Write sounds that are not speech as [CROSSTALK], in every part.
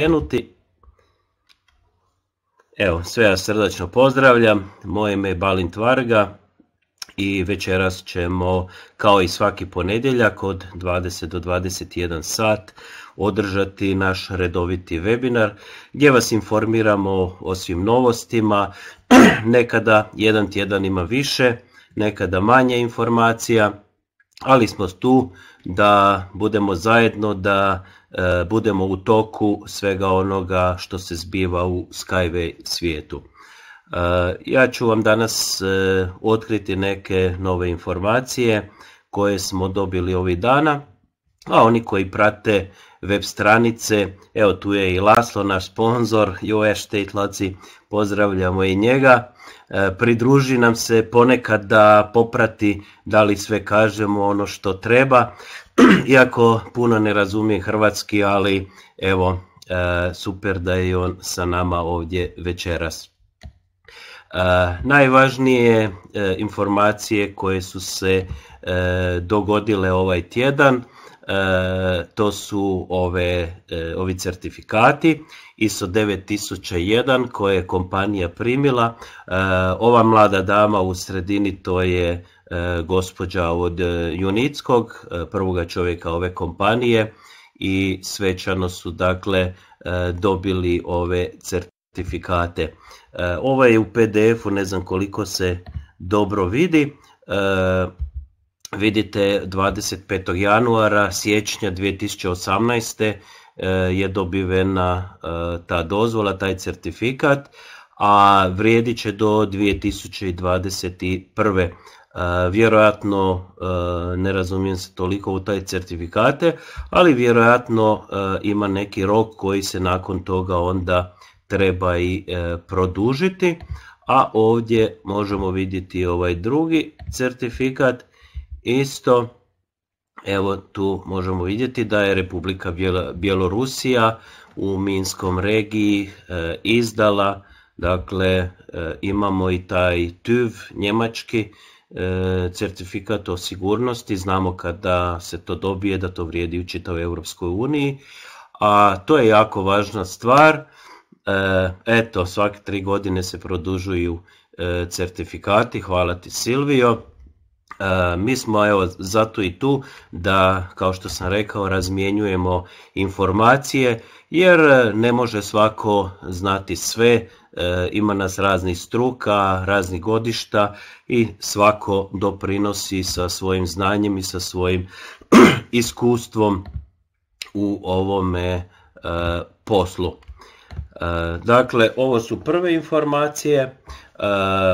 krenuti. Evo, sve ja srdačno pozdravljam, moje ime je Balint Varga i večeras ćemo, kao i svaki ponedjeljak od 20 do 21 sat, održati naš redoviti webinar gdje vas informiramo o svim novostima, [CLEARS THROAT] nekada jedan tjedan ima više, nekada manje informacija, ali smo tu da budemo zajedno, da E, budemo u toku svega onoga što se zbiva u Skyway svijetu. E, ja ću vam danas e, otkriti neke nove informacije koje smo dobili ovih dana, a oni koji prate web stranice, evo tu je i Laslo, naš sponzor, Joeš tlaci pozdravljamo i njega. Pridruži nam se ponekad da poprati da li sve kažemo ono što treba, [CLEARS THROAT] iako puno ne razumije hrvatski, ali evo, e, super da je on sa nama ovdje večeras. E, najvažnije e, informacije koje su se dogodile ovaj tjedan, to su ove, ovi certifikati ISO 9001 koje je kompanija primila. Ova mlada dama u sredini to je E, gospođa od e, Junickog, e, prvoga čovjeka ove kompanije i svečano su dakle dobili ove certifikate. Ovo je u PDF-u, ne znam koliko se dobro vidi, vidite 25. januara, siječnja 2018. je dobivena ta dozvola, taj certifikat, a vrijedi će do 2021. Vjerojatno ne razumijem se toliko u taj certifikate, ali vjerojatno ima neki rok koji se nakon toga onda treba i e, produžiti. A ovdje možemo vidjeti ovaj drugi certifikat isto. Evo tu možemo vidjeti da je Republika Bjelorusija u Minskom regiji e, izdala, dakle e, imamo i taj TÜV njemački E, certifikat o sigurnosti, znamo kada se to dobije da to vrijedi u čitavoj Europskoj uniji, a to je jako važna stvar. E, eto, svake tri godine se produžuju e, certifikati, hvala ti Silvio. Mi smo evo zato i tu da, kao što sam rekao, razmjenjujemo informacije jer ne može svako znati sve E, ima nas raznih struka, raznih godišta i svako doprinosi sa svojim znanjem i sa svojim [CLEARS THROAT] iskustvom u ovome e, poslu. E, dakle, ovo su prve informacije.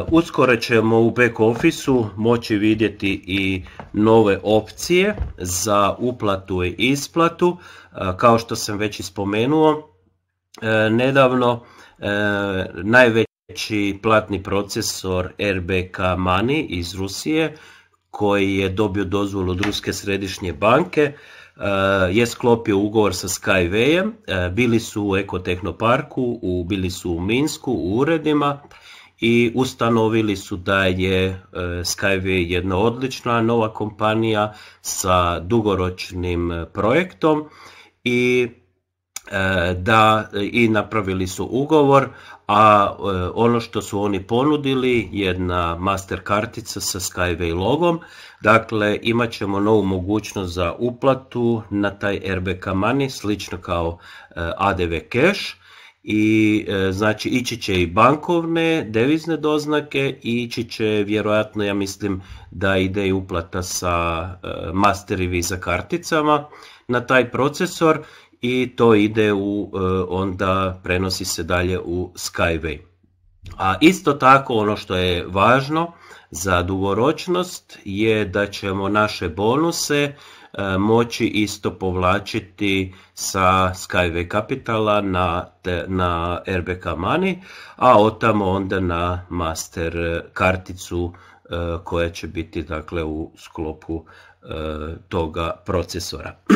Uskoro ćemo u back officeu moći vidjeti i nove opcije za uplatu i isplatu. Kao što sam već spomenuo nedavno E, najveći platni procesor RBK Mani iz Rusije koji je dobio dozvolu od Ruske središnje banke e, je sklopio ugovor sa Skywayem, e, bili su u Ekotehnoparku, u, bili su u Minsku, u uredima i ustanovili su da je Skyway jedna odlična nova kompanija sa dugoročnim projektom i E, da i napravili su ugovor, a e, ono što su oni ponudili jedna master kartica sa Skyway logom, dakle imat ćemo novu mogućnost za uplatu na taj RBK Money, slično kao e, ADV Cash, i znači ići će i bankovne, devizne doznake i ići će vjerojatno ja mislim da ide i uplata sa master i visa karticama na taj procesor i to ide u, e, onda prenosi se dalje u Skyway. A isto tako ono što je važno za dugoročnost je da ćemo naše bonuse e, moći isto povlačiti sa Skyway Capitala na, na RBK Money, a otamo onda na master karticu e, koja će biti dakle u sklopu toga procesora. [CLEARS THROAT]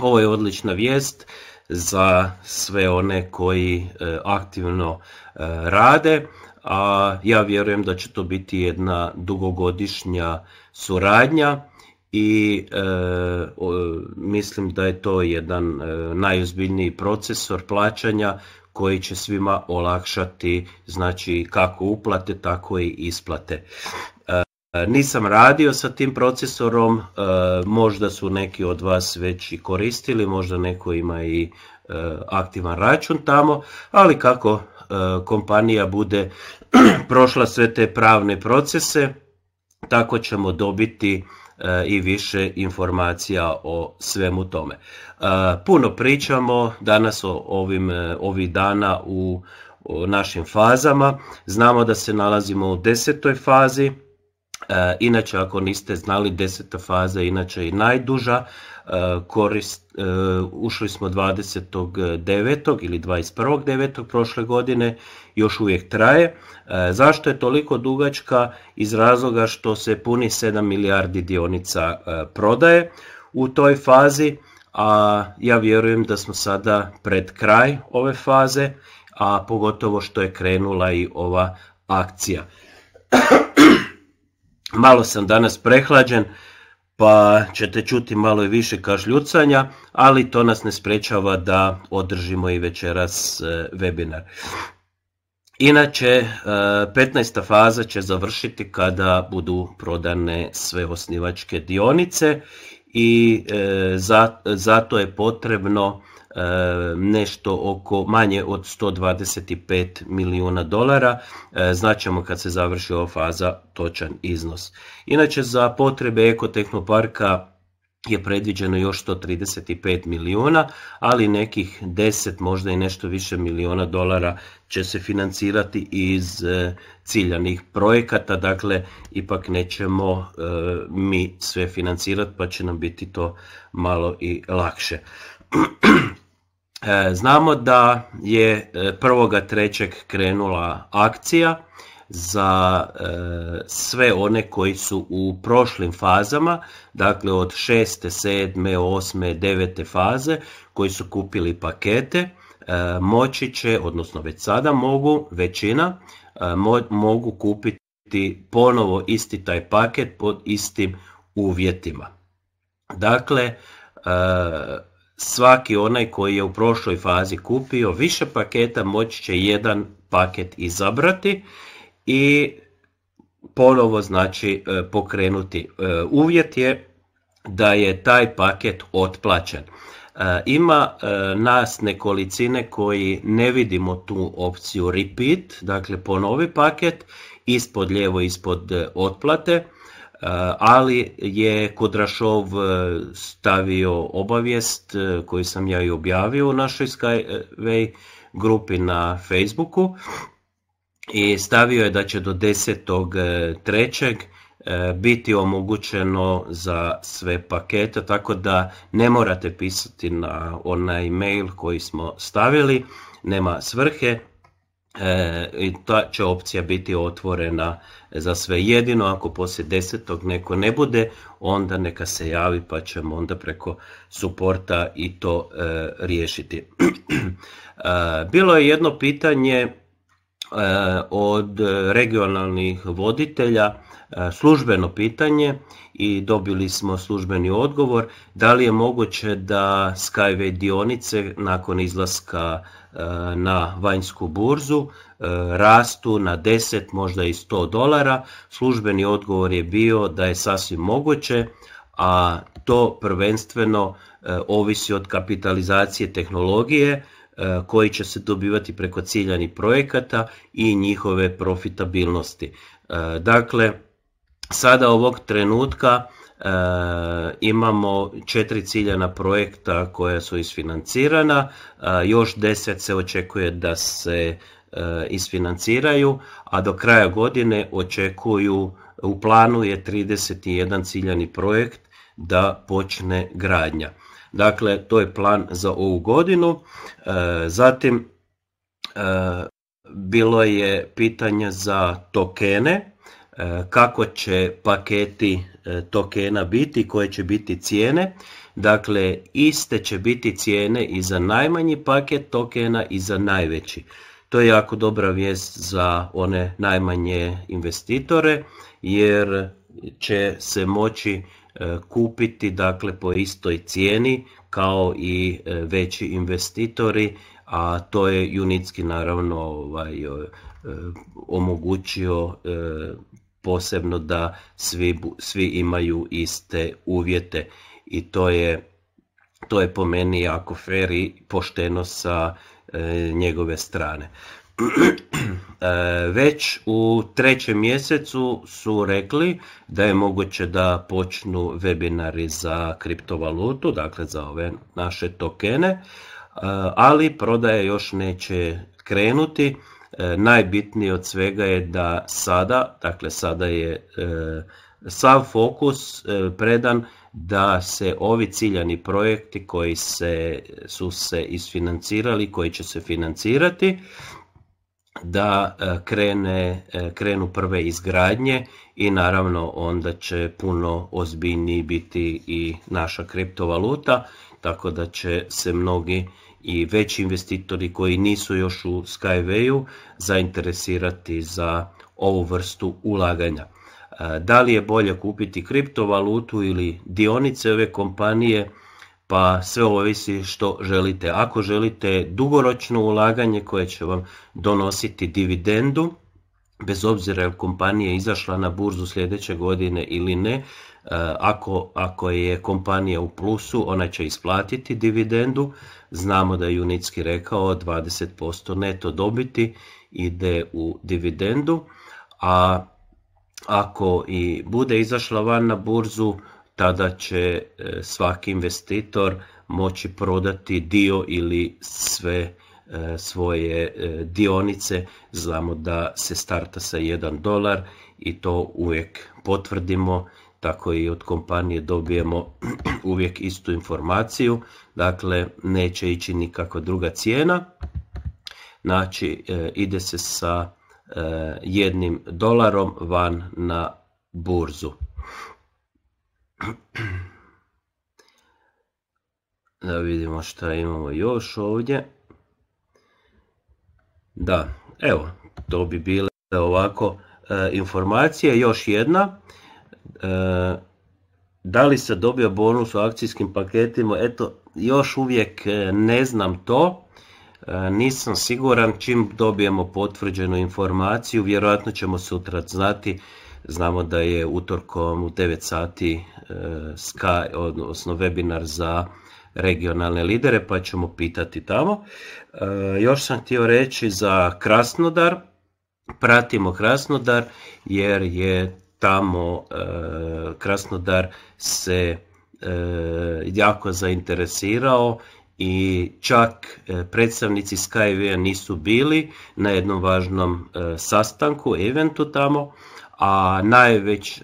Ovo je odlična vijest za sve one koji e, aktivno e, rade, a ja vjerujem da će to biti jedna dugogodišnja suradnja i e, mislim da je to jedan najozbiljniji procesor plaćanja koji će svima olakšati znači kako uplate tako i isplate. E, nisam radio sa tim procesorom, e, možda su neki od vas već i koristili, možda neko ima i e, aktivan račun tamo, ali kako kompanija bude [CLEARS THROAT] prošla sve te pravne procese, tako ćemo dobiti i više informacija o svemu tome. Puno pričamo danas o ovim, ovih dana u, našim fazama. Znamo da se nalazimo u desetoj fazi, Eh, inače, ako niste znali, deseta faza je inače i najduža. Eh, korist, eh, ušli smo 29. ili 21.9. prošle godine, još uvijek traje. Zašto je toliko dugačka? Iz razloga što se puni 7 milijardi dionica prodaje u toj fazi, a ja vjerujem da smo sada pred kraj ove faze, a pogotovo što je krenula i ova akcija. Malo sam danas prehlađen, pa ćete čuti malo i više kašljucanja, ali to nas ne sprečava da održimo i večeras e, webinar. Inače, 15. E, faza će završiti kada budu prodane sve osnivačke dionice i e, zato je potrebno E, nešto oko manje od 125 milijuna dolara. E, znaćemo kad se završi ova faza točan iznos. Inače za potrebe ekotehnoparka je predviđeno još 135 milijuna, ali nekih 10, možda i nešto više milijuna dolara će se financirati iz e, ciljanih projekata, dakle ipak nećemo mi sve financirati pa će nam biti to malo i lakše. [CLEARS THROAT] E, znamo da je e, trećeg krenula akcija za e, sve one koji su u prošlim fazama, dakle od 6., 7., 8., 9. faze koji su kupili pakete, moći će, odnosno već sada mogu, većina, mogu kupiti ponovo isti taj paket pod istim uvjetima. Dakle, svaki onaj koji je u prošloj fazi kupio više paketa moći će jedan paket izabrati i ponovo znači e, pokrenuti. E, uvjet je da je taj paket otplaćen. E, ima nas nekolicine koji ne vidimo tu opciju repeat, dakle ponovi paket, ispod lijevo ispod otplate Eh, ali je Kodrašov eh, stavio obavijest eh, koju sam ja i objavio u našoj Skyway grupi na Facebooku i stavio je da će do 10.3 biti omogućeno za sve pakete, tako da ne morate pisati na onaj mail koji smo stavili, nema svrhe, E, i ta će opcija biti otvorena za sve jedino ako poslije desetog neko ne bude onda neka se javi pa ćemo onda preko suporta i to e, riješiti [CLEARS THROAT] e, bilo je jedno pitanje od regionalnih voditelja službeno pitanje i dobili smo službeni odgovor da li je moguće da Skyway dionice nakon izlaska Eh, na vanjsku burzu, eh, rastu na 10, možda i 100 dolara. Službeni odgovor je bio da je sasvim moguće, a to prvenstveno eh, ovisi od kapitalizacije tehnologije koji će se dobivati preko ciljanih projekata i njihove profitabilnosti. Dakle, sada ovog trenutka E, imamo četiri ciljana projekta koja su isfinancirana, e, još deset se očekuje da se e, isfinanciraju, a do kraja godine očekuju, u planu je 31 ciljani projekt da počne gradnja. Dakle, to je plan za ovu godinu. Zatim, bilo je pitanje za tokene E, kako će paketi e, tokena biti, koje će biti cijene. Dakle, iste će biti cijene i za najmanji paket tokena i za najveći. To je jako dobra vijest za one najmanje investitore jer će se moći e, kupiti dakle po istoj cijeni kao i veći investitori, a to je Junitski naravno ovaj, omogućio posebno da svi, svi imaju iste uvjete i to je, to je po meni jako fair i pošteno sa e, njegove strane. [CLEARS THROAT] E, već u trećem mjesecu su rekli da je moguće da počnu webinari za kriptovalutu, dakle za ove naše tokene, e, ali prodaje još neće krenuti E, najbitnije od svega je da sada, dakle sada je e, sav fokus e, predan da se ovi ciljani projekti koji se, su se isfinancirali, koji će se financirati, da krene, krenu prve izgradnje i naravno onda će puno ozbiljniji biti i naša kriptovaluta, tako da će se mnogi i veći investitori koji nisu još u Skywayu zainteresirati za ovu vrstu ulaganja. E, da li je bolje kupiti kriptovalutu ili dionice ove kompanije, pa sve ovisi što želite. Ako želite dugoročno ulaganje koje će vam donositi dividendu, bez obzira je kompanija izašla na burzu sljedeće godine ili ne, Eh, ako, ako je kompanija u plusu, ona će isplatiti dividendu. Znamo da je Junitski rekao 20% neto dobiti ide u dividendu, a ako i bude izašla van na burzu, tada će eh, svaki investitor moći prodati dio ili sve eh, svoje dionice. Znamo da se starta sa 1 dolar i to uvijek potvrdimo tako i od kompanije dobijemo [CLEARS THROAT] uvijek istu informaciju, dakle neće ići nikakva druga cijena, znači e, ide se sa e, jednim dolarom van na burzu. [CLEARS THROAT] Da vidimo šta imamo još ovdje. Da, evo, to bi bile ovako e, informacije. Još jedna, E, da li se dobio bonus u akcijskim paketima, eto još uvijek e, ne znam to, e, nisam siguran čim dobijemo potvrđenu informaciju, vjerojatno ćemo sutra znati, znamo da je utorkom u 9 sati Sky, odnosno webinar za regionalne lidere pa ćemo pitati tamo. Još sam htio reći za Krasnodar, pratimo Krasnodar jer je tamo e, Krasnodar se e, jako zainteresirao i čak e, predstavnici Skyway nisu bili na jednom važnom sastanku, eventu tamo, a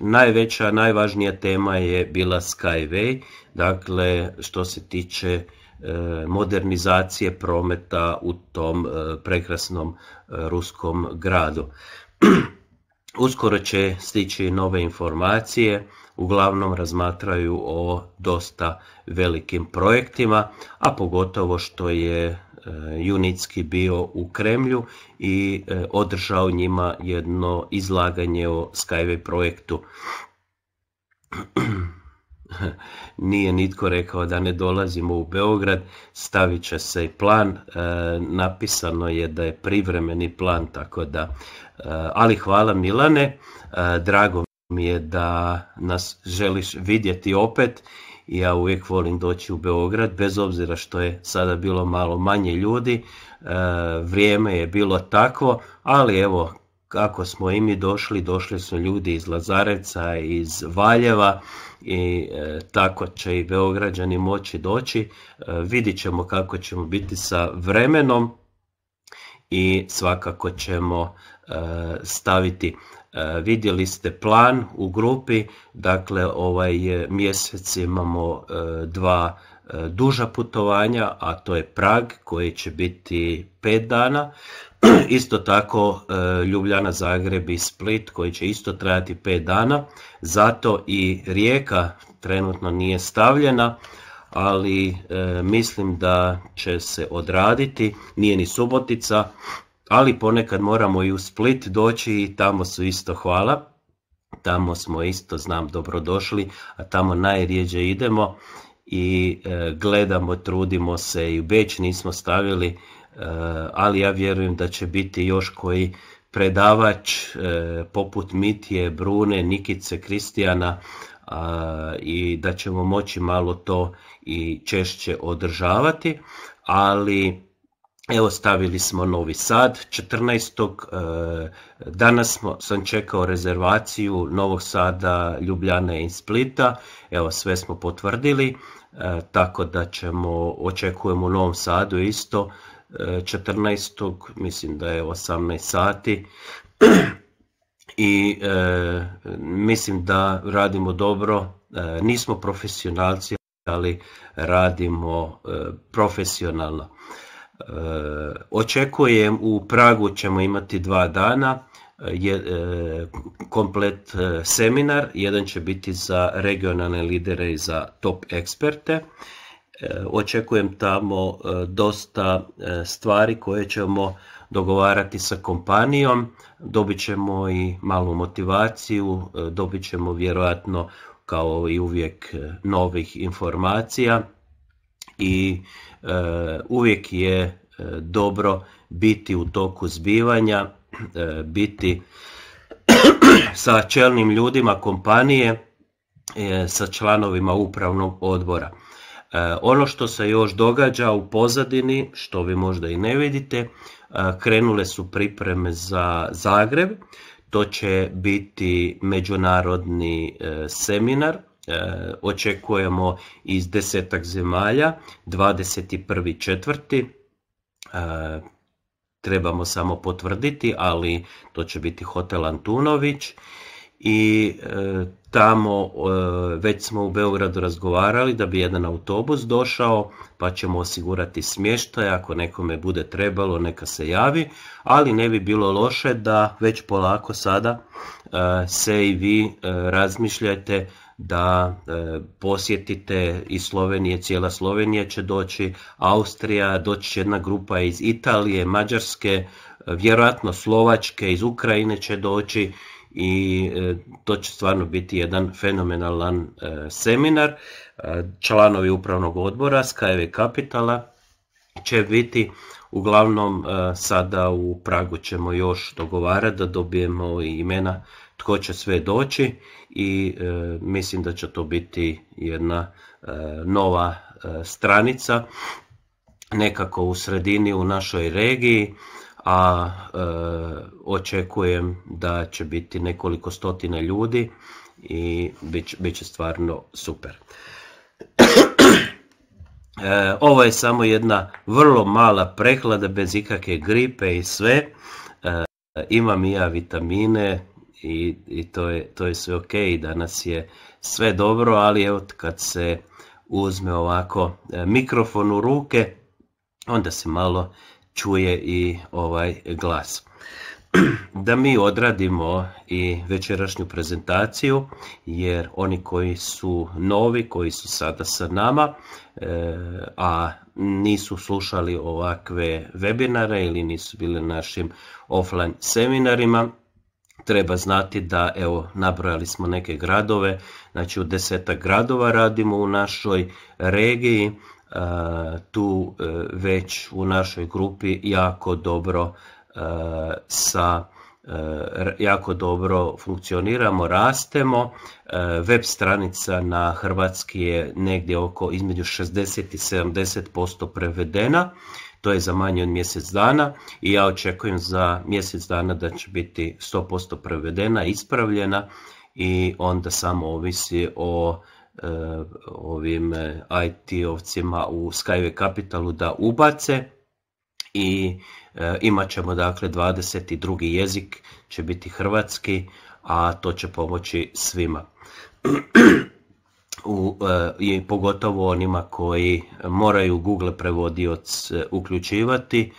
najveća, najvažnija tema je bila Skyway, dakle što se tiče modernizacije prometa u tom prekrasnom ruskom gradu. [CLEARS THROAT] Uskoro će stići nove informacije, uglavnom razmatraju o dosta velikim projektima, a pogotovo što je e, Junitski bio u Kremlju i e, održao njima jedno izlaganje o Skyway projektu. [CLEARS THROAT] Nije nitko rekao da ne dolazimo u Beograd, stavit će se i plan, e, napisano je da je privremeni plan, tako da ali hvala Milane, e, drago mi je da nas želiš vidjeti opet. Ja uvijek volim doći u Beograd, bez obzira što je sada bilo malo manje ljudi, e, vrijeme je bilo takvo, ali evo kako smo i mi došli, došli su ljudi iz Lazareca, iz Valjeva i e, tako će i Beograđani moći doći. E, vidit ćemo kako ćemo biti sa vremenom i svakako ćemo Eh, staviti. Eh, vidjeli ste plan u grupi, dakle ovaj mjesec imamo eh, dva duža putovanja, a to je Prag koji će biti pet dana. [CLEARS THROAT] Isto tako Ljubljana, Zagreb i Split koji će isto trajati pet dana. Zato i Rijeka trenutno nije stavljena, ali mislim da će se odraditi. Nije ni Subotica, ali ponekad moramo i u Split doći i tamo su isto hvala. Tamo smo isto, znam, dobrodošli, a tamo najrijeđe idemo i e, gledamo, trudimo se i u Beć nismo stavili, e, ali ja vjerujem da će biti još koji predavač e, poput Mitije, Brune, Nikice, Kristijana i da ćemo moći malo to i češće održavati, ali Evo stavili smo Novi Sad, 14. E, danas sam čekao rezervaciju Novog Sada, Ljubljane i Splita, evo sve smo potvrdili, e, tako da ćemo, očekujemo u Novom Sadu isto, 14. E, mislim da je 18 sati i mislim da radimo dobro, nismo profesionalci, ali radimo profesionalno. E, očekujem u Pragu ćemo imati dva dana e, je e, komplet seminar, jedan će biti za regionalne lidere i za top eksperte. Očekujem tamo dosta stvari koje ćemo dogovarati sa kompanijom, dobit ćemo i malu motivaciju, dobit ćemo vjerojatno kao i uvijek novih informacija i uvijek je E, dobro, biti u toku zbivanja, e, biti [CLEARS THROAT] sa čelnim ljudima kompanije, e, sa članovima upravnog odbora. Ono što se još događa u pozadini, što vi možda i ne vidite, krenule su pripreme za Zagreb. To će biti međunarodni seminar. Očekujemo iz desetak zemalja, 21. četvrti E, trebamo samo potvrditi, ali to će biti hotel Antunović i e, tamo e, već smo u Beogradu razgovarali da bi jedan autobus došao pa ćemo osigurati smještaj ako nekome bude trebalo neka se javi ali ne bi bilo loše da već polako sada se i vi razmišljate da e, posjetite i Slovenije, cijela Slovenija će doći, Austrija, doći će jedna grupa iz Italije, Mađarske, e, vjerojatno Slovačke, iz Ukrajine će doći i e, to će stvarno biti jedan fenomenalan seminar. Članovi upravnog odbora Skajeve Kapitala će biti uglavnom sada u Pragu ćemo još dogovarati da dobijemo imena tko će sve doći i e, mislim da će to biti jedna e, nova e, stranica nekako u sredini u našoj regiji a očekujem da će biti nekoliko stotina ljudi i bit, bit će stvarno super [CLEARS THROAT] ovo je samo jedna vrlo mala prehlada bez ikakve gripe i sve imam i ja vitamine i, to, je, to je sve ok, danas je sve dobro, ali evo kad se uzme ovako e, mikrofon u ruke, onda se malo čuje i ovaj glas. [CLEARS THROAT] Da mi odradimo i večerašnju prezentaciju, jer oni koji su novi, koji su sada sa nama, e, a nisu slušali ovakve webinare ili nisu bili na našim offline seminarima, treba znati da evo nabrojali smo neke gradove, znači u desetak gradova radimo u našoj regiji, e, tu e, već u našoj grupi jako dobro e, sa jako dobro funkcioniramo, rastemo. Web stranica na hrvatski je negdje oko između 60 i 70% prevedena to je za manje od mjesec dana i ja očekujem za mjesec dana da će biti 100% prevedena, ispravljena i onda samo ovisi o e, ovim e, IT-ovcima u Skyway Capitalu da ubace i e, imat ćemo dakle 22. jezik će biti hrvatski, a to će pomoći svima. [CLEARS THROAT] u, eh, i pogotovo onima koji moraju Google prevodioc eh, uključivati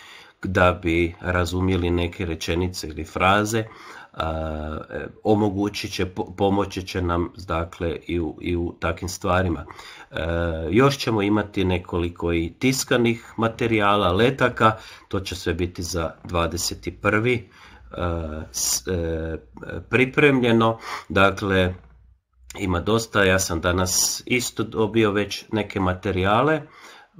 da bi razumjeli neke rečenice ili fraze eh, omogućit će, pomoći će nam dakle i u, i u takvim stvarima. Još ćemo imati nekoliko i tiskanih materijala, letaka, to će sve biti za 21. pripremljeno, dakle ima dosta, ja sam danas isto dobio već neke materijale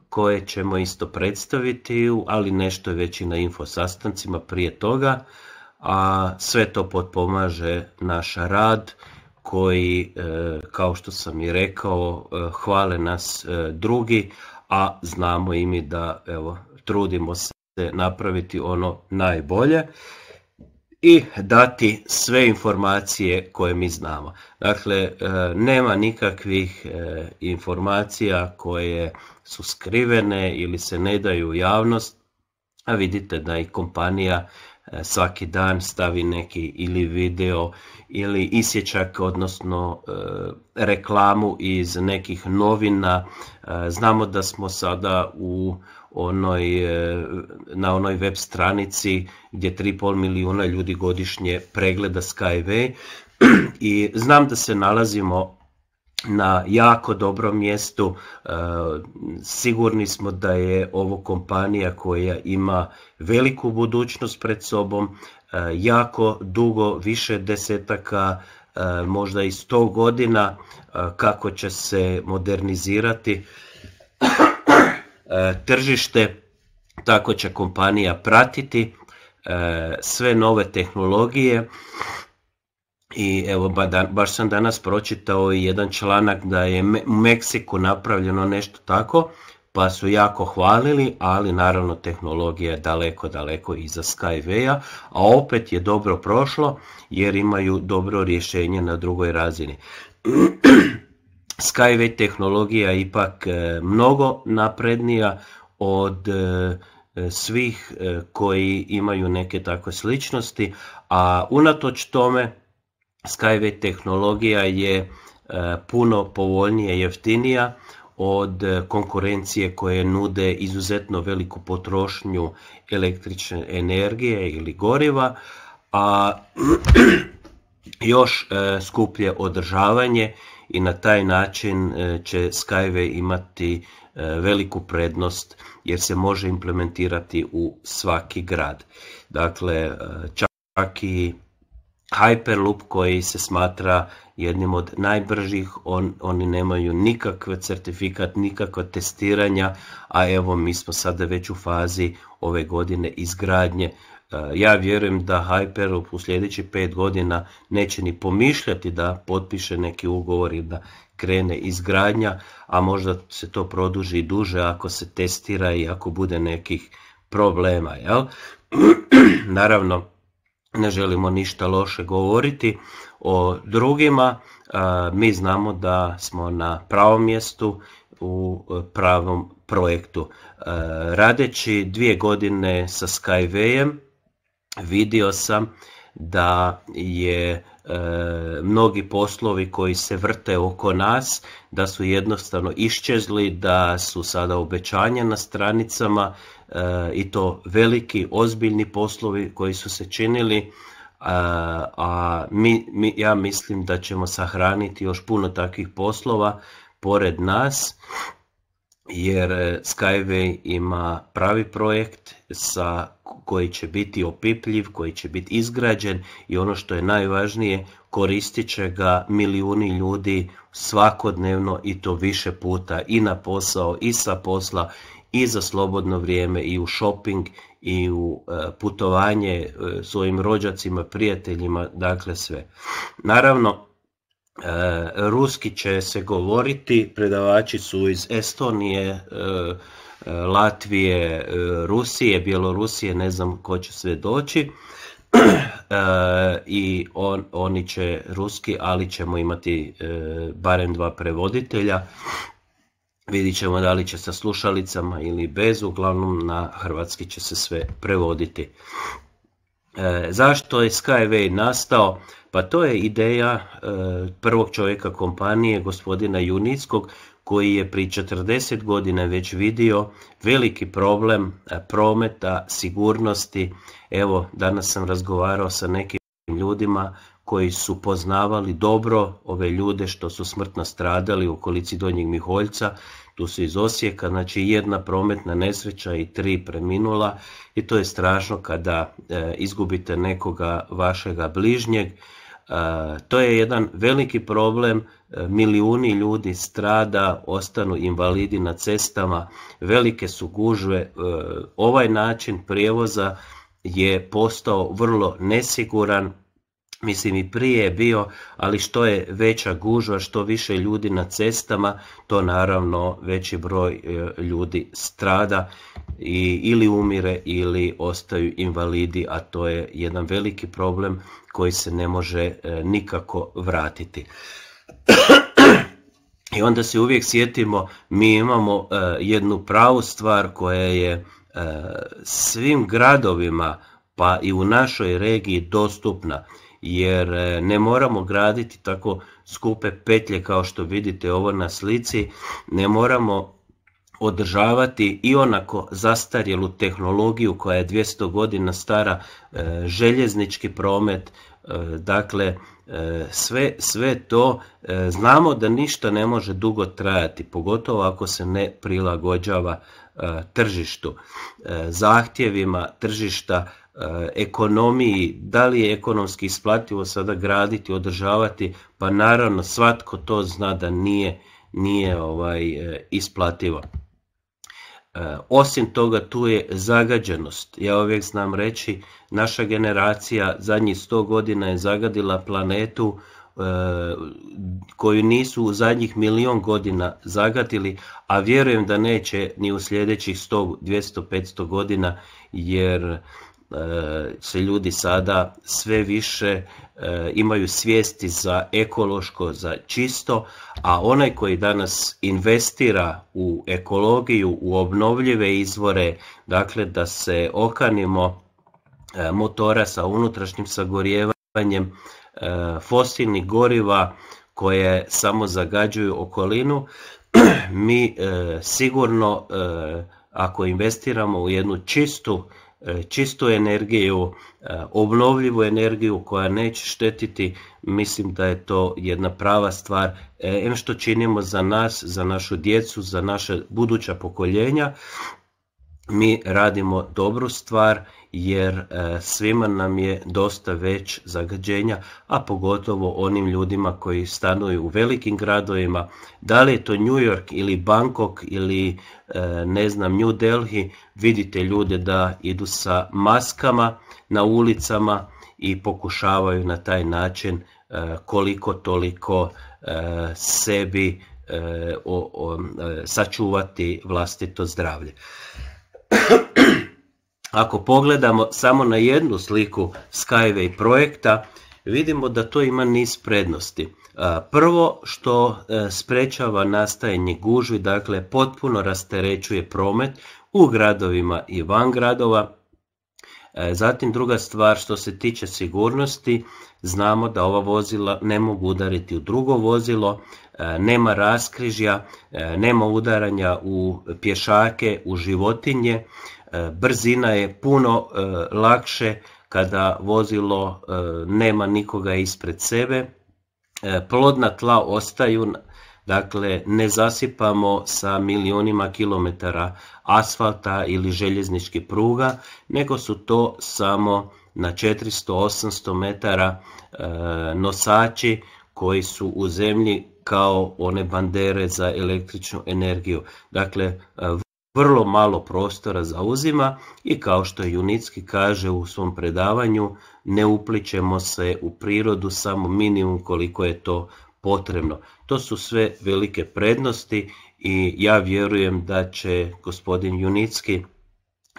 koje ćemo isto predstaviti, ali nešto je već i na infosastancima prije toga, a sve to potpomaže naš rad koji, e, kao što sam i rekao, e, hvale nas e, drugi, a znamo i mi da evo, trudimo se napraviti ono najbolje i dati sve informacije koje mi znamo. Dakle, e, nema nikakvih e, informacija koje su skrivene ili se ne daju u javnost, a vidite da i kompanija e, svaki dan stavi neki ili video ili isječak, odnosno reklamu iz nekih novina. Znamo da smo sada u onoj, e, na onoj web stranici gdje 3,5 milijuna ljudi godišnje pregleda Skyway [CLEARS THROAT] i znam da se nalazimo na jako dobrom mjestu. E, sigurni smo da je ovo kompanija koja ima veliku budućnost pred sobom, e, jako dugo, više desetaka, možda i sto godina kako će se modernizirati [CLEARS THROAT] E, tržište, tako će kompanija pratiti e, sve nove tehnologije i evo baš sam danas pročitao jedan članak da je u Meksiku napravljeno nešto tako pa su jako hvalili, ali naravno tehnologija je daleko, daleko iza Skyway-a, a opet je dobro prošlo jer imaju dobro rješenje na drugoj razini. [CLEARS THROAT] Skyway tehnologija je ipak e, mnogo naprednija od e, svih e, koji imaju neke takve sličnosti, a unatoč tome Skyway tehnologija je puno i jeftinija od konkurencije koje nude izuzetno veliku potrošnju električne energije ili goriva, a [CLEARS THROAT] još skuplje održavanje i na taj način e, će Skyway imati e, veliku prednost jer se može implementirati u svaki grad. Dakle, e, čak i Hyperloop koji se smatra jednim od najbržih, oni nemaju nikakve certifikat, nikakva testiranja, a evo mi smo sada već u fazi ove godine izgradnje E, ja vjerujem da Hyper u sljedećih pet godina neće ni pomišljati da potpiše neki ugovor i da krene izgradnja, a možda se to produži i duže ako se testira i ako bude nekih problema. Jel? [CLEARS THROAT] Naravno, ne želimo ništa loše govoriti o drugima, e, mi znamo da smo na pravom mjestu u e, pravom projektu. Radeći dvije godine sa Skywayem, vidio sam da je e, mnogi poslovi koji se vrte oko nas da su jednostavno iščezli da su sada obećanja na stranicama e, i to veliki ozbiljni poslovi koji su se činili a, e, a mi, mi, ja mislim da ćemo sahraniti još puno takvih poslova pored nas jer Skyway ima pravi projekt sa koji će biti opipljiv, koji će biti izgrađen i ono što je najvažnije koristit će ga milijuni ljudi svakodnevno i to više puta i na posao i sa posla i za slobodno vrijeme i u shopping i u e, putovanje e, svojim rođacima, prijateljima, dakle sve. Naravno, e, ruski će se govoriti, predavači su iz Estonije, Eh, Latvije, eh, Rusije, Bjelorusije, ne znam ko će sve doći. [CLEARS THROAT] Eh, I oni će ruski, ali ćemo imati barem dva prevoditelja. Vidit ćemo da li će sa slušalicama ili bez, uglavnom na hrvatski će se sve prevoditi. zašto je Skyway nastao? Pa to je ideja prvog čovjeka kompanije, gospodina Junickog, koji je pri 40 godina već vidio veliki problem e, prometa, sigurnosti. Evo, danas sam razgovarao sa nekim ljudima koji su poznavali dobro ove ljude što su smrtno stradali u okolici Donjeg Miholjca, tu su iz Osijeka, znači jedna prometna nesreća i tri preminula i to je strašno kada e, izgubite nekoga vašega bližnjeg, to je jedan veliki problem, e, milijuni ljudi strada, ostanu invalidi na cestama, velike su gužve, e, ovaj način prijevoza je postao vrlo nesiguran mislim i prije je bio, ali što je veća gužva, što više ljudi na cestama, to naravno veći broj e, ljudi strada i ili umire ili ostaju invalidi, a to je jedan veliki problem koji se ne može e, nikako vratiti. I onda se uvijek sjetimo, mi imamo e, jednu pravu stvar koja je svim gradovima pa i u našoj regiji dostupna jer e, ne moramo graditi tako skupe petlje kao što vidite ovo na slici, ne moramo održavati i onako zastarjelu tehnologiju koja je 200 godina stara, e, željeznički promet, e, dakle sve, sve to znamo da ništa ne može dugo trajati, pogotovo ako se ne prilagođava tržištu, zahtjevima tržišta, E, ekonomiji, da li je ekonomski isplativo sada graditi, održavati, pa naravno svatko to zna da nije, nije ovaj e, isplativo. E, osim toga tu je zagađenost. Ja uvijek znam reći, naša generacija zadnjih 100 godina je zagadila planetu koju nisu u zadnjih milion godina zagadili, a vjerujem da neće ni u sljedećih 100, 200, 500 godina, jer Eh, se ljudi sada sve više eh, imaju svijesti za ekološko, za čisto, a onaj koji danas investira u ekologiju, u obnovljive izvore, dakle da se okanimo eh, motora sa unutrašnjim sagorjevanjem fosilnih goriva koje samo zagađuju okolinu, [CLEARS THROAT] mi sigurno ako investiramo u jednu čistu E, čistu energiju, e, obnovljivu energiju koja neće štetiti, mislim da je to jedna prava stvar. E, em što činimo za nas, za našu djecu, za naše buduća pokoljenja, mi radimo dobru stvar jer e, svima nam je dosta već zagađenja, a pogotovo onim ljudima koji stanuju u velikim gradovima, da li je to New York ili Bangkok ili e, ne znam New Delhi, vidite ljude da idu sa maskama na ulicama i pokušavaju na taj način e, koliko toliko sebi sačuvati vlastito zdravlje. Ako pogledamo samo na jednu sliku Skyway projekta, vidimo da to ima niz prednosti. E, prvo što e, sprečava nastajanje gužvi, dakle potpuno rasterećuje promet u gradovima i van gradova. E, zatim druga stvar što se tiče sigurnosti, znamo da ova vozila ne mogu udariti u drugo vozilo, nema raskrižja, nema udaranja u pješake, u životinje. E, brzina je puno e, lakše kada vozilo e, nema nikoga ispred sebe. Plodna tla ostaju, dakle ne zasipamo sa milionima kilometara asfalta ili željezničkih pruga, nego su to samo na 400-800 metara nosači koji su u zemlji kao one bandere za električnu energiju. Dakle, vrlo malo prostora zauzima i kao što Junicki kaže u svom predavanju ne uplićemo se u prirodu samo minimum koliko je to potrebno. To su sve velike prednosti i ja vjerujem da će gospodin Junicki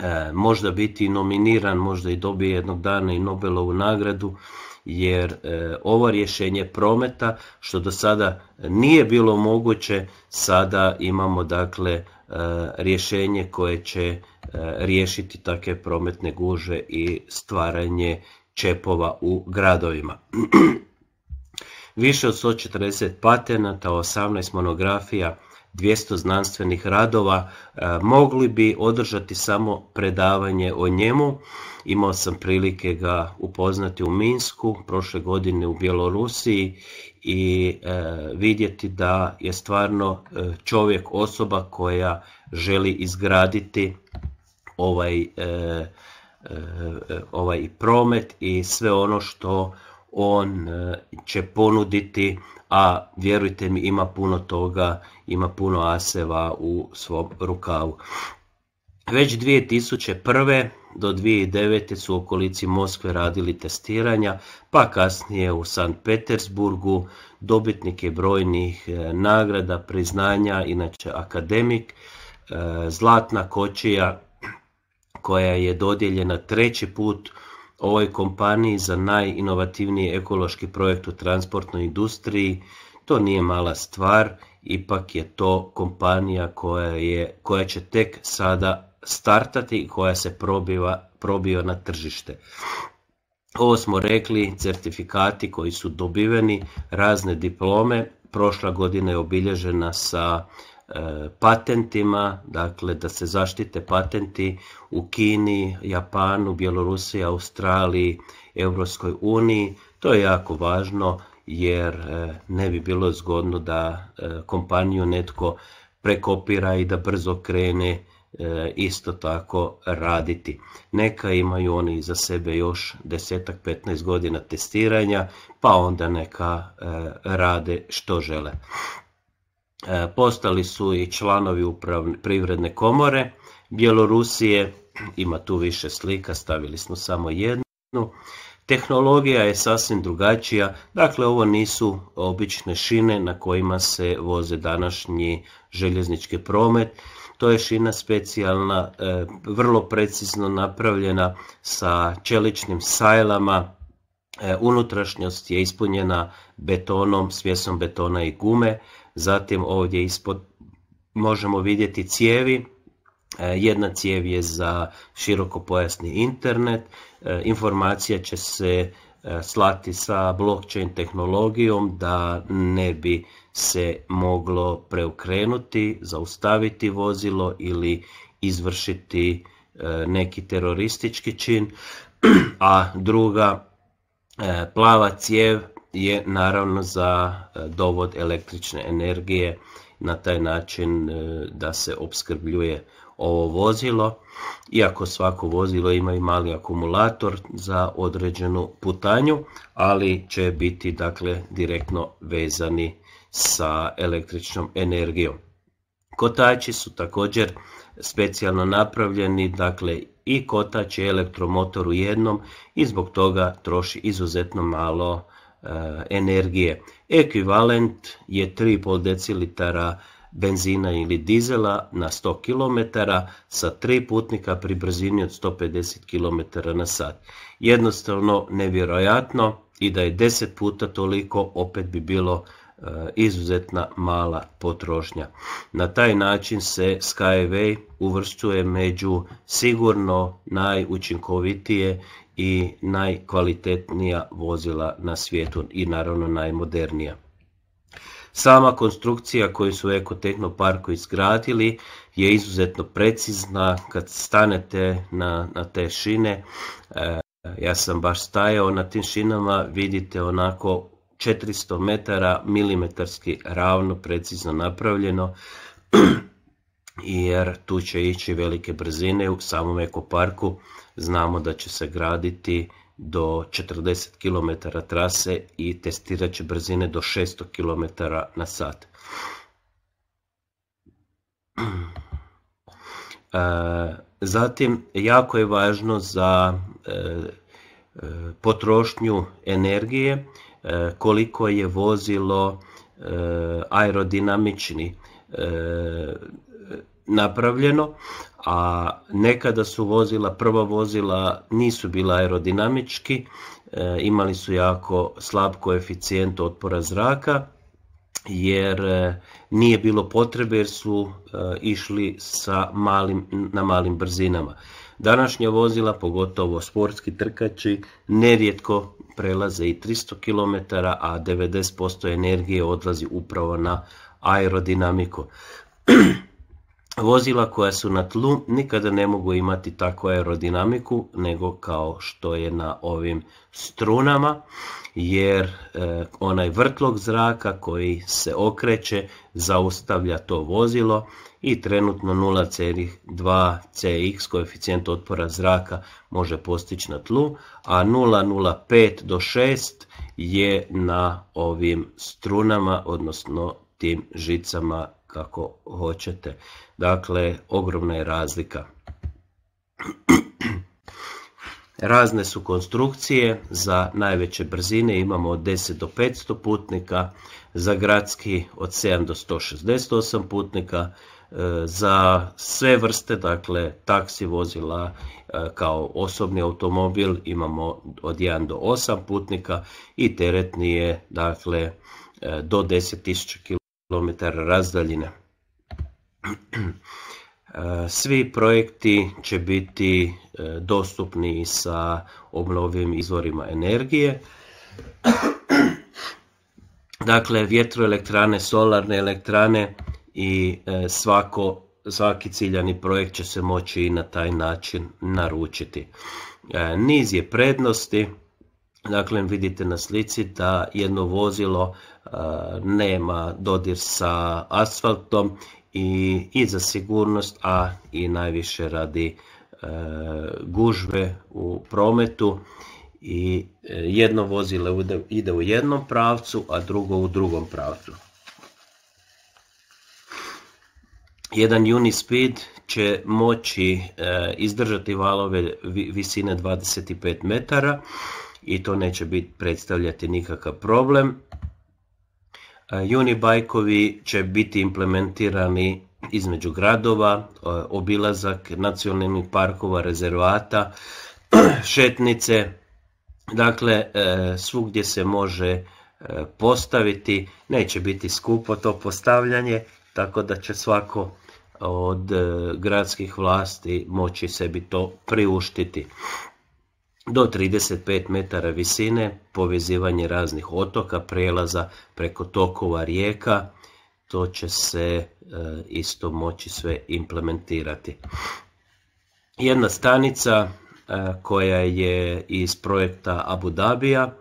e, možda biti nominiran, možda i dobije jednog dana i Nobelovu nagradu jer e, ovo rješenje prometa što do sada nije bilo moguće, sada imamo dakle E, rješenje koje će e, riješiti takve prometne guže i stvaranje čepova u gradovima. [CLEARS THROAT] Više od 140 patenata, 18 monografija, 200 znanstvenih radova, e, mogli bi održati samo predavanje o njemu. Imao sam prilike ga upoznati u Minsku, prošle godine u Bjelorusiji i e, vidjeti da je stvarno e, čovjek osoba koja želi izgraditi ovaj, e, ovaj promet i sve ono što on će ponuditi, a vjerujte mi ima puno toga, ima puno aseva u svom rukavu. Već 2001. do 2009. su u okolici Moskve radili testiranja, pa kasnije u San Petersburgu dobitnik je brojnih e, nagrada, priznanja, inače akademik, e, Zlatna kočija koja je dodijeljena treći put ovoj kompaniji za najinovativniji ekološki projekt u transportnoj industriji. To nije mala stvar, ipak je to kompanija koja, je, koja će tek sada startati koja se probiva, probio na tržište. Ovo smo rekli, certifikati koji su dobiveni, razne diplome, prošla godina je obilježena sa e, patentima, dakle da se zaštite patenti u Kini, Japanu, Bjelorusiji, Australiji, Europskoj uniji. To je jako važno jer e, ne bi bilo zgodno da e, kompaniju netko prekopira i da brzo krene E, isto tako raditi. Neka imaju oni za sebe još desetak, 15 godina testiranja, pa onda neka e, rade što žele. E, postali su i članovi upravne, privredne komore Bjelorusije, ima tu više slika, stavili smo samo jednu. Tehnologija je sasvim drugačija, dakle ovo nisu obične šine na kojima se voze današnji željeznički promet, to je šina specijalna, e, vrlo precizno napravljena sa čeličnim sajlama, e, unutrašnjost je ispunjena betonom, svjesom betona i gume, zatim ovdje ispod možemo vidjeti cijevi, e, jedna cijev je za širokopojasni internet, informacija će se E, slati sa blockchain tehnologijom da ne bi se moglo preokrenuti, zaustaviti vozilo ili izvršiti e, neki teroristički čin, [CLEARS THROAT] a druga e, plava cijev je naravno za dovod električne energije na taj način da se opskrbljuje ovo vozilo, iako svako vozilo ima i mali akumulator za određenu putanju, ali će biti dakle direktno vezani sa električnom energijom. Kotači su također specijalno napravljeni, dakle i kotač je elektromotor u jednom i zbog toga troši izuzetno malo e, energije. Ekvivalent je 3,5 decilitara benzina ili dizela na 100 km sa tri putnika pri brzini od 150 km na sat. Jednostavno nevjerojatno i da je 10 puta toliko opet bi bilo e, izuzetna mala potrošnja. Na taj način se Skyway uvrstuje među sigurno najučinkovitije i najkvalitetnija vozila na svijetu i naravno najmodernija. Sama konstrukcija koju su u parku izgradili je izuzetno precizna. Kad stanete na, na te šine, eh, ja sam baš stajao na tim šinama, vidite onako 400 metara milimetarski ravno precizno napravljeno [CLEARS THROAT] jer tu će ići velike brzine u samom ekoparku. Znamo da će se graditi do 40 km trase i testirat će brzine do 600 km na sat. [CLEARS THROAT] E, zatim, jako je važno za e, e, potrošnju energije koliko je vozilo aerodinamični napravljeno a nekada su vozila, prva vozila nisu bila aerodinamički, e, imali su jako slab koeficijent otpora zraka jer e, nije bilo potrebe jer su e, išli sa malim, na malim brzinama. Današnja vozila, pogotovo sportski trkači, nerijetko prelaze i 300 km, a 90% energije odlazi upravo na aerodinamiku. [CLEARS THROAT] Vozila koja su na tlu nikada ne mogu imati takvu aerodinamiku nego kao što je na ovim strunama jer e, onaj vrtlog zraka koji se okreće zaustavlja to vozilo i trenutno 0,2 CX koeficijent otpora zraka može postići na tlu, a 0,05 do 6 je na ovim strunama, odnosno tim žicama kako hoćete. Dakle, ogromna je razlika. Razne su konstrukcije, za najveće brzine imamo od 10 do 500 putnika, za gradski od 7 do 168 putnika, e, za sve vrste, dakle taksi vozila e, kao osobni automobil imamo od 1 do 8 putnika i teretnije, dakle e, do 10.000 km km razdaljine. [CLEARS THROAT] E, svi projekti će biti e, dostupni sa obnovljivim izvorima energije. [CLEARS THROAT] Dakle, vjetroelektrane, solarne elektrane i e, svako, svaki ciljani projekt će se moći i na taj način naručiti. Niz je prednosti, dakle vidite na slici da jedno vozilo E, nema dodir sa asfaltom i, i za sigurnost, a i najviše radi e, gužve u prometu i e, jedno vozilo ide u jednom pravcu, a drugo u drugom pravcu. Jedan Unispeed će moći e, izdržati valove visine 25 metara i to neće biti predstavljati nikakav problem E, Juni bajkovi će biti implementirani između gradova, e, obilazak nacionalnih parkova, rezervata, [CLEARS THROAT] šetnice, dakle e, svugdje se može postaviti, neće biti skupo to postavljanje, tako da će svako od gradskih vlasti moći sebi to priuštiti do 35 metara visine, povezivanje raznih otoka, prelaza preko tokova rijeka, to će se e, isto moći sve implementirati. Jedna stanica e, koja je iz projekta Abu Dhabija,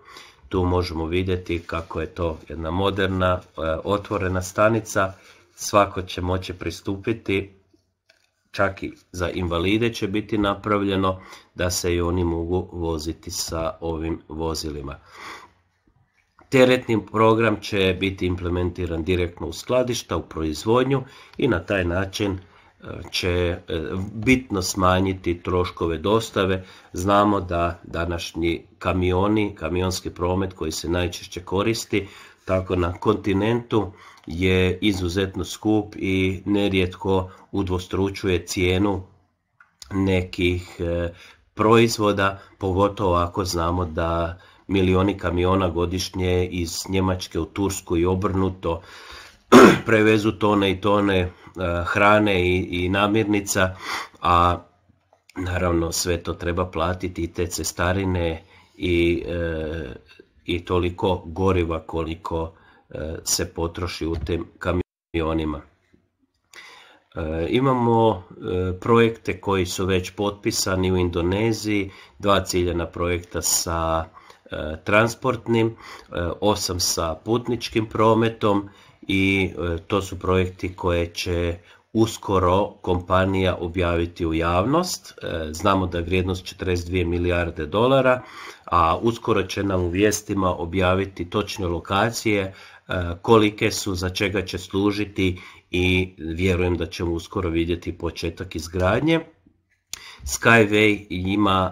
tu možemo vidjeti kako je to jedna moderna, e, otvorena stanica, svako će moći pristupiti čak i za invalide će biti napravljeno da se i oni mogu voziti sa ovim vozilima. Teretni program će biti implementiran direktno u skladišta, u proizvodnju i na taj način eh, će eh, bitno smanjiti troškove dostave. Znamo da današnji kamioni, kamionski promet koji se najčešće koristi, tako na kontinentu je izuzetno skup i nerijetko udvostručuje cijenu nekih e, proizvoda, pogotovo ako znamo da milioni kamiona godišnje iz Njemačke u Tursku i obrnuto [CLEARS THROAT] prevezu tone i tone e, hrane i, namirnica, a naravno sve to treba platiti i te cestarine i e, i toliko goriva koliko e, se potroši u tim kamionima. E, imamo e, projekte koji su već potpisani u Indoneziji, dva ciljena projekta sa transportnim, osam sa putničkim prometom i to su projekti koje će uskoro kompanija objaviti u javnost. E, znamo da je vrijednost 42 milijarde dolara, a uskoro će nam u vijestima objaviti točne lokacije e, kolike su, za čega će služiti i vjerujem da ćemo uskoro vidjeti početak izgradnje. Skyway ima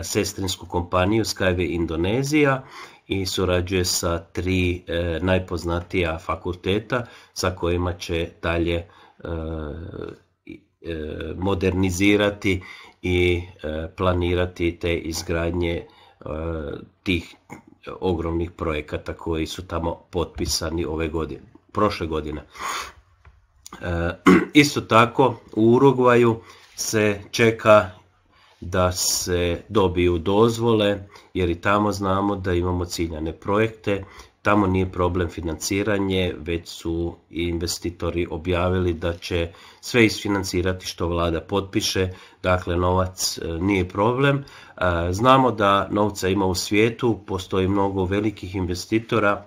e, sestrinsku kompaniju Skyway Indonezija i surađuje sa tri najpoznatija fakulteta sa kojima će dalje E, e, modernizirati i e, planirati te izgradnje tih ogromnih projekata koji su tamo potpisani ove godine, prošle godine. Isto tako u Urugvaju se čeka da se dobiju dozvole jer i tamo znamo da imamo ciljane projekte tamo nije problem financiranje, već su investitori objavili da će sve isfinancirati što vlada potpiše, dakle novac e, nije problem. E, znamo da novca ima u svijetu, postoji mnogo velikih investitora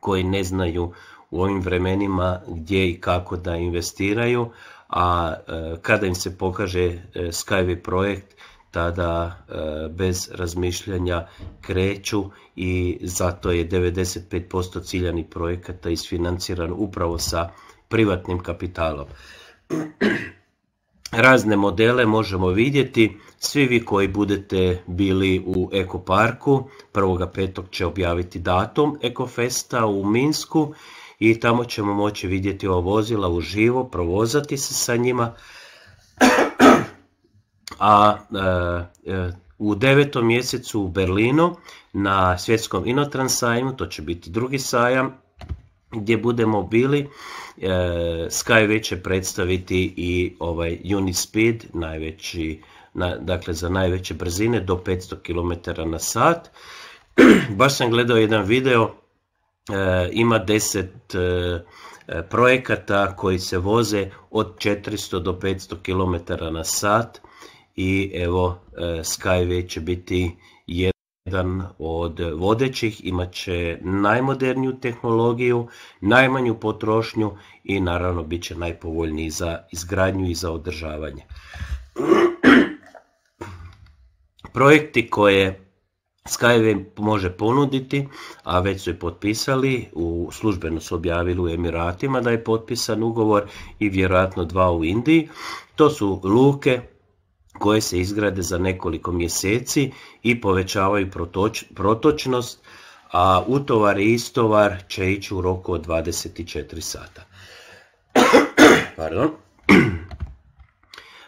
koji ne znaju u ovim vremenima gdje i kako da investiraju, a e, kada im se pokaže Skyway projekt, tada e, bez razmišljanja kreću i zato je 95% ciljanih projekata isfinanciran upravo sa privatnim kapitalom. [CLEARS THROAT] Razne modele možemo vidjeti, svi vi koji budete bili u Ekoparku, petog će objaviti datum Ekofesta u Minsku i tamo ćemo moći vidjeti ova vozila uživo, provozati se sa njima, a e, e, u devetom mjesecu u Berlinu na svjetskom inotran sajmu, to će biti drugi sajam, gdje budemo bili, e, Skyway će predstaviti i ovaj Unispeed, najveći, na, dakle za najveće brzine do 500 km na sat. [CLEARS THROAT] Baš sam gledao jedan video, ima 10 e, projekata koji se voze od 400 do 500 km na sat i evo e, Skyway će biti jedan od vodećih, imat će najmoderniju tehnologiju, najmanju potrošnju i naravno bit će najpovoljniji za izgradnju i za održavanje. [CLEARS THROAT] Projekti koje Skyway može ponuditi, a već su je potpisali, u, službeno su objavili u Emiratima da je potpisan ugovor i vjerojatno dva u Indiji. To su luke, koje se izgrade za nekoliko mjeseci i povećavaju protočnost, a utovar i istovar će ići u roku od 24 sata. [CLEARS THROAT] Pardon. [CLEARS THROAT]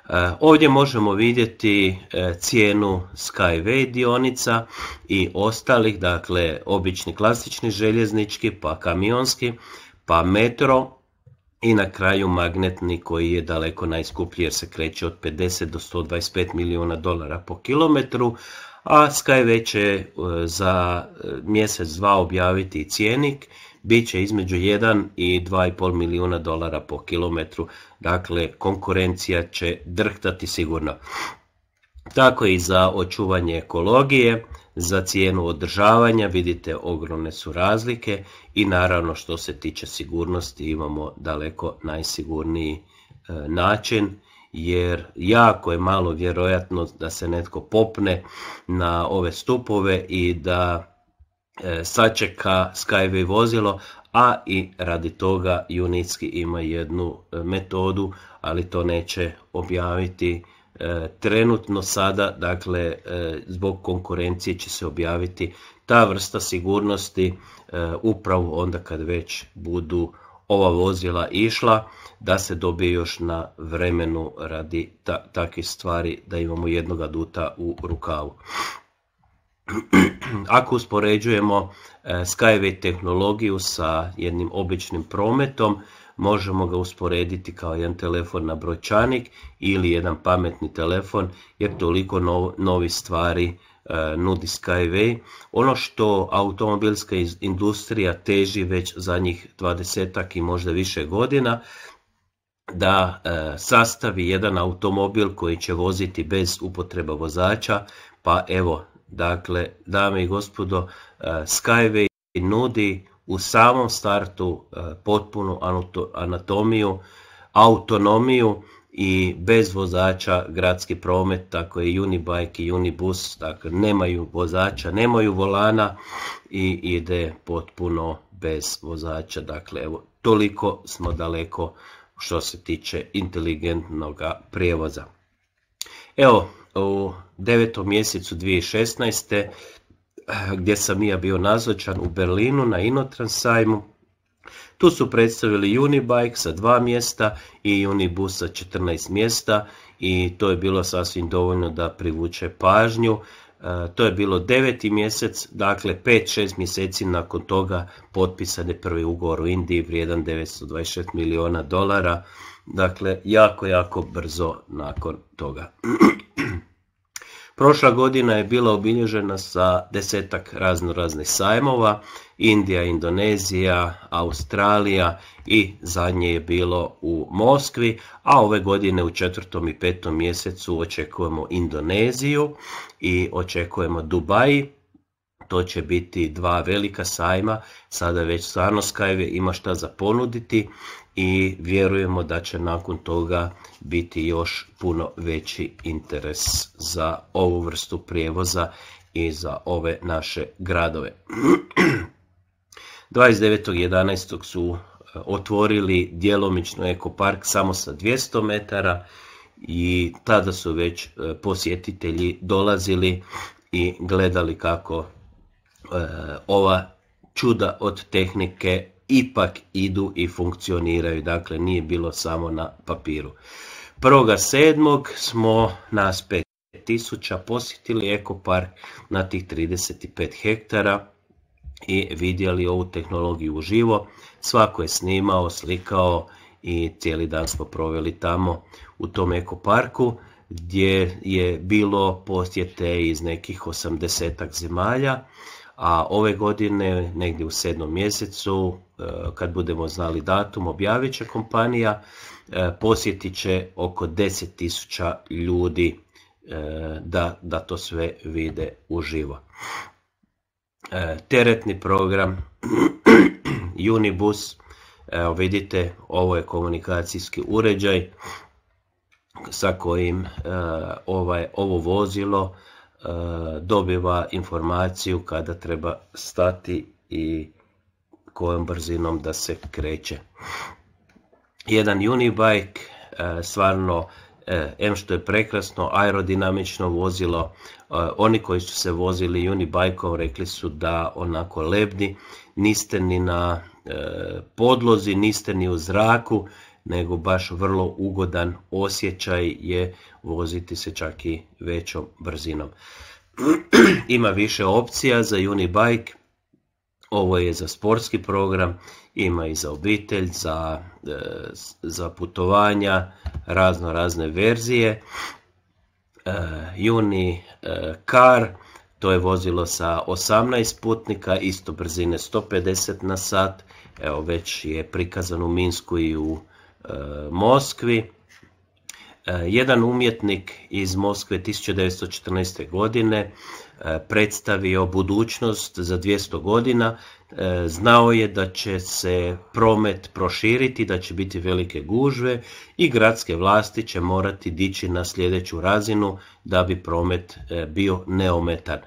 Eh, ovdje možemo vidjeti eh, cijenu Skyway dionica i ostalih, dakle obični klasični željeznički, pa kamionski, pa metro, i na kraju magnetni koji je daleko najskuplji jer se kreće od 50 do 125 milijuna dolara po kilometru, a Skyway će e, za e, mjesec dva objaviti cijenik, bit će između 1 i 2,5 milijuna dolara po kilometru, dakle konkurencija će drhtati sigurno. Tako i za očuvanje ekologije, za cijenu održavanja vidite ogromne su razlike i naravno što se tiče sigurnosti imamo daleko najsigurniji e, način jer jako je malo vjerojatno da se netko popne na ove stupove i da e, sačeka Skyway vozilo, a i radi toga Unitski ima jednu e, metodu, ali to neće objaviti E, trenutno sada, dakle, e, zbog konkurencije će se objaviti ta vrsta sigurnosti e, upravo onda kad već budu ova vozila išla, da se dobije još na vremenu radi ta, takvih stvari, da imamo jednog aduta u rukavu. [CLEARS THROAT] Ako uspoređujemo Skyway tehnologiju sa jednim običnim prometom, možemo ga usporediti kao jedan telefon na broćanik ili jedan pametni telefon jer toliko novih novi stvari e, nudi Skyway. Ono što automobilska industrija teži već zadnjih 20 i možda više godina da e, sastavi jedan automobil koji će voziti bez upotreba vozača, pa evo, dakle, dame i gospodo, e, Skyway nudi u samom startu e, potpunu anatomiju, autonomiju i bez vozača gradski promet, tako je Unibike i Unibus, dakle nemaju vozača, nemaju volana i ide potpuno bez vozača, dakle evo toliko smo daleko što se tiče inteligentnog prijevoza. Evo, u devetom mjesecu 2016 gdje sam ja bio nazočan u Berlinu na Inotransajmu. Tu su predstavili Unibike sa dva mjesta i Unibus sa 14 mjesta i to je bilo sasvim dovoljno da privuče pažnju. E, to je bilo deveti mjesec, dakle 5-6 mjeseci nakon toga potpisan je prvi ugovor u Indiji vrijedan 926 miliona dolara, dakle jako, jako brzo nakon toga. [CLEARS THROAT] Prošla godina je bila obilježena sa desetak raznoraznih sajmova, Indija, Indonezija, Australija i zadnje je bilo u Moskvi, a ove godine u četvrtom i petom mjesecu očekujemo Indoneziju i očekujemo Dubai, to će biti dva velika sajma, sada već stvarno Skype ima šta za ponuditi i vjerujemo da će nakon toga biti još puno veći interes za ovu vrstu prijevoza i za ove naše gradove. 29.11. [CLEARS THROAT] su e, otvorili djelomično ekopark samo sa 200 metara i tada su već e, posjetitelji dolazili i gledali kako e, ova čuda od tehnike ipak idu i funkcioniraju, dakle nije bilo samo na papiru. 1.7. smo nas 5000 posjetili ekopark na tih 35 hektara i vidjeli ovu tehnologiju uživo. Svako je snimao, slikao i cijeli dan smo proveli tamo u tom ekoparku gdje je bilo posjete iz nekih 80 zemalja, a ove godine negdje u sedmom mjesecu E, kad budemo znali datum, objavit će kompanija, e, posjetit će oko 10.000 ljudi e, da, da to sve vide uživo. Teretni program [CLEARS THROAT] Unibus, evo vidite, ovo je komunikacijski uređaj sa kojim ovaj, ovo vozilo dobiva informaciju kada treba stati i kojom brzinom da se kreće. Jedan unibike, e, stvarno e, M što je prekrasno, aerodinamično vozilo, e, oni koji su se vozili unibajkom rekli su da onako lebni, niste ni na podlozi, niste ni u zraku, nego baš vrlo ugodan osjećaj je voziti se čak i većom brzinom. [CLEARS THROAT] Ima više opcija za unibike, ovo je za sportski program, ima i za obitelj, za, e, za putovanja, razno razne verzije. E, Juni Car, e, to je vozilo sa 18 putnika, isto brzine 150 na sat. Evo već je prikazan u Minsku i u Moskvi. Jedan umjetnik iz Moskve 1914. godine E, predstavio budućnost za 200 godina, e, znao je da će se promet proširiti, da će biti velike gužve i gradske vlasti će morati dići na sljedeću razinu da bi promet e, bio neometan.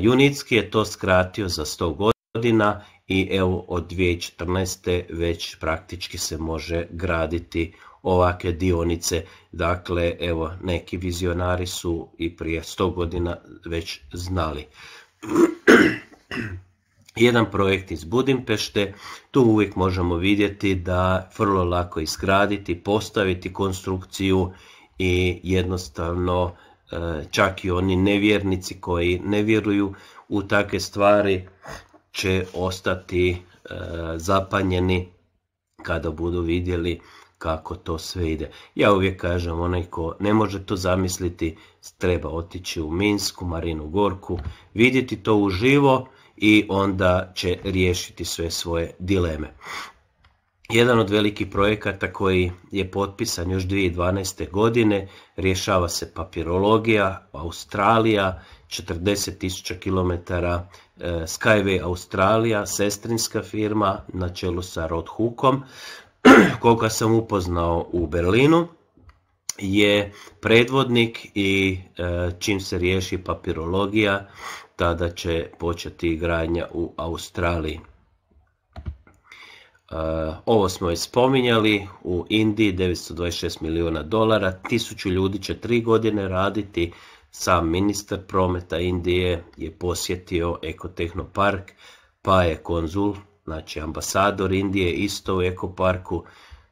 Junitski je to skratio za 100 godina i evo od 2014. već praktički se može graditi ovakve dionice. Dakle, evo, neki vizionari su i prije 100 godina već znali. [CLEARS THROAT] Jedan projekt iz Budimpešte, tu uvijek možemo vidjeti da vrlo lako izgraditi, postaviti konstrukciju i jednostavno e, čak i oni nevjernici koji ne vjeruju u takve stvari će ostati e, zapanjeni kada budu vidjeli kako to sve ide. Ja uvijek kažem, onaj ko ne može to zamisliti, treba otići u Minsku, Marinu Gorku, vidjeti to uživo i onda će riješiti sve svoje dileme. Jedan od velikih projekata koji je potpisan još 2012. godine rješava se papirologija, Australija, 40.000 km e, Skyway Australija, sestrinska firma na čelu sa Rod Hookom koga sam upoznao u Berlinu je predvodnik i e, čim se riješi papirologija tada će početi igranja u Australiji. E, ovo smo i spominjali, u Indiji 926 milijuna dolara, tisuću ljudi će tri godine raditi, sam ministar prometa Indije je posjetio ekotehnopark, pa je konzul znači ambasador Indije isto u ekoparku,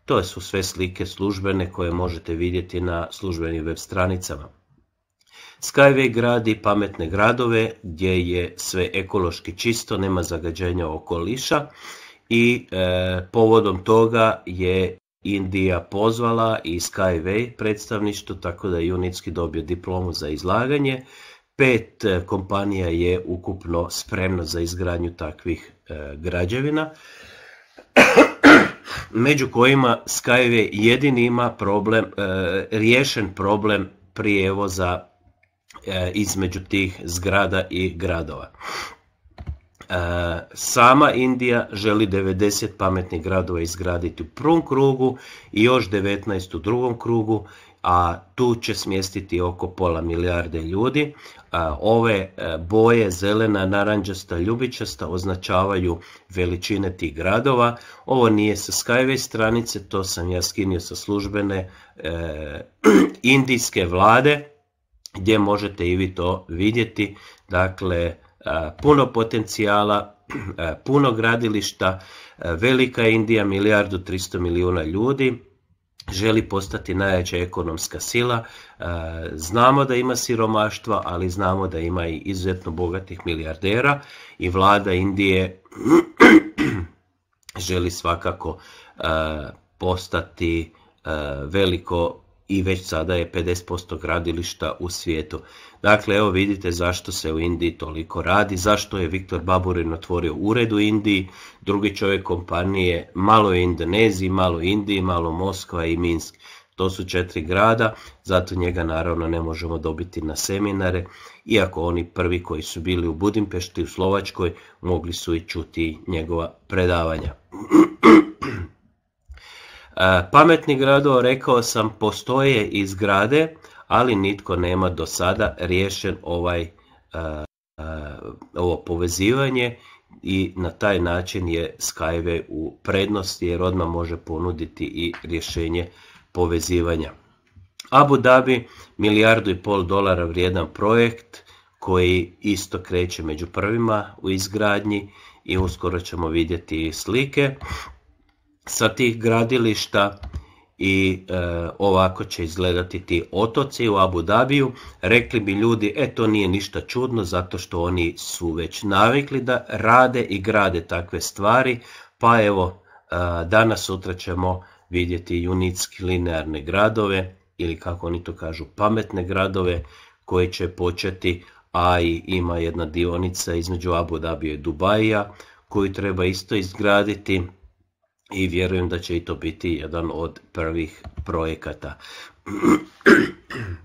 to su sve slike službene koje možete vidjeti na službenim web stranicama. Skyway gradi pametne gradove gdje je sve ekološki čisto, nema zagađenja okoliša i e, povodom toga je Indija pozvala i Skyway predstavništvo, tako da je Junitski dobio diplomu za izlaganje. Pet e, kompanija je ukupno spremno za izgradnju takvih e, građevina, [CLEARS THROAT] među kojima Skyway jedini ima problem, e, riješen problem prijevoza između tih zgrada i gradova. Sama Indija želi 90 pametnih gradova izgraditi u prvom krugu i još 19 u drugom krugu, a tu će smjestiti oko pola milijarde ljudi, ove e, boje zelena, naranđasta, ljubičasta označavaju veličine tih gradova. Ovo nije sa Skyway stranice, to sam ja skinio sa službene e, [CLEARS THROAT] indijske vlade gdje možete i vi to vidjeti. Dakle, e, puno potencijala, [CLEARS THROAT] puno gradilišta, velika Indija, milijardu 300 milijuna ljudi, želi postati najjača ekonomska sila. E, znamo da ima siromaštva, ali znamo da ima i izuzetno bogatih milijardera i vlada Indije [CLEARS THROAT] želi svakako e, postati e, veliko i već sada je 50% gradilišta u svijetu. Dakle, evo vidite zašto se u Indiji toliko radi, zašto je Viktor Baburin otvorio ured u Indiji, drugi čovjek kompanije, malo je Indoneziji, malo Indiji, malo Moskva i Minsk. To su četiri grada, zato njega naravno ne možemo dobiti na seminare, iako oni prvi koji su bili u Budimpešti u Slovačkoj mogli su i čuti njegova predavanja. [CLEARS THROAT] E, pametni gradova, rekao sam, postoje izgrade. zgrade ali nitko nema do sada riješen ovaj ovo povezivanje i na taj način je Skyway u prednosti jer odmah može ponuditi i rješenje povezivanja. Abu Dhabi, milijardu i pol dolara vrijedan projekt koji isto kreće među prvima u izgradnji i uskoro ćemo vidjeti slike sa tih gradilišta i e, ovako će izgledati ti otoci u Abu Dhabiju. Rekli bi ljudi, e to nije ništa čudno zato što oni su već navikli da rade i grade takve stvari, pa evo e, danas sutra ćemo vidjeti junitski linearne gradove ili kako oni to kažu pametne gradove koji će početi, a i ima jedna dionica između Abu Dabija i Dubaija koju treba isto izgraditi i vjerujem da će i to biti jedan od prvih projekata. [CLEARS THROAT]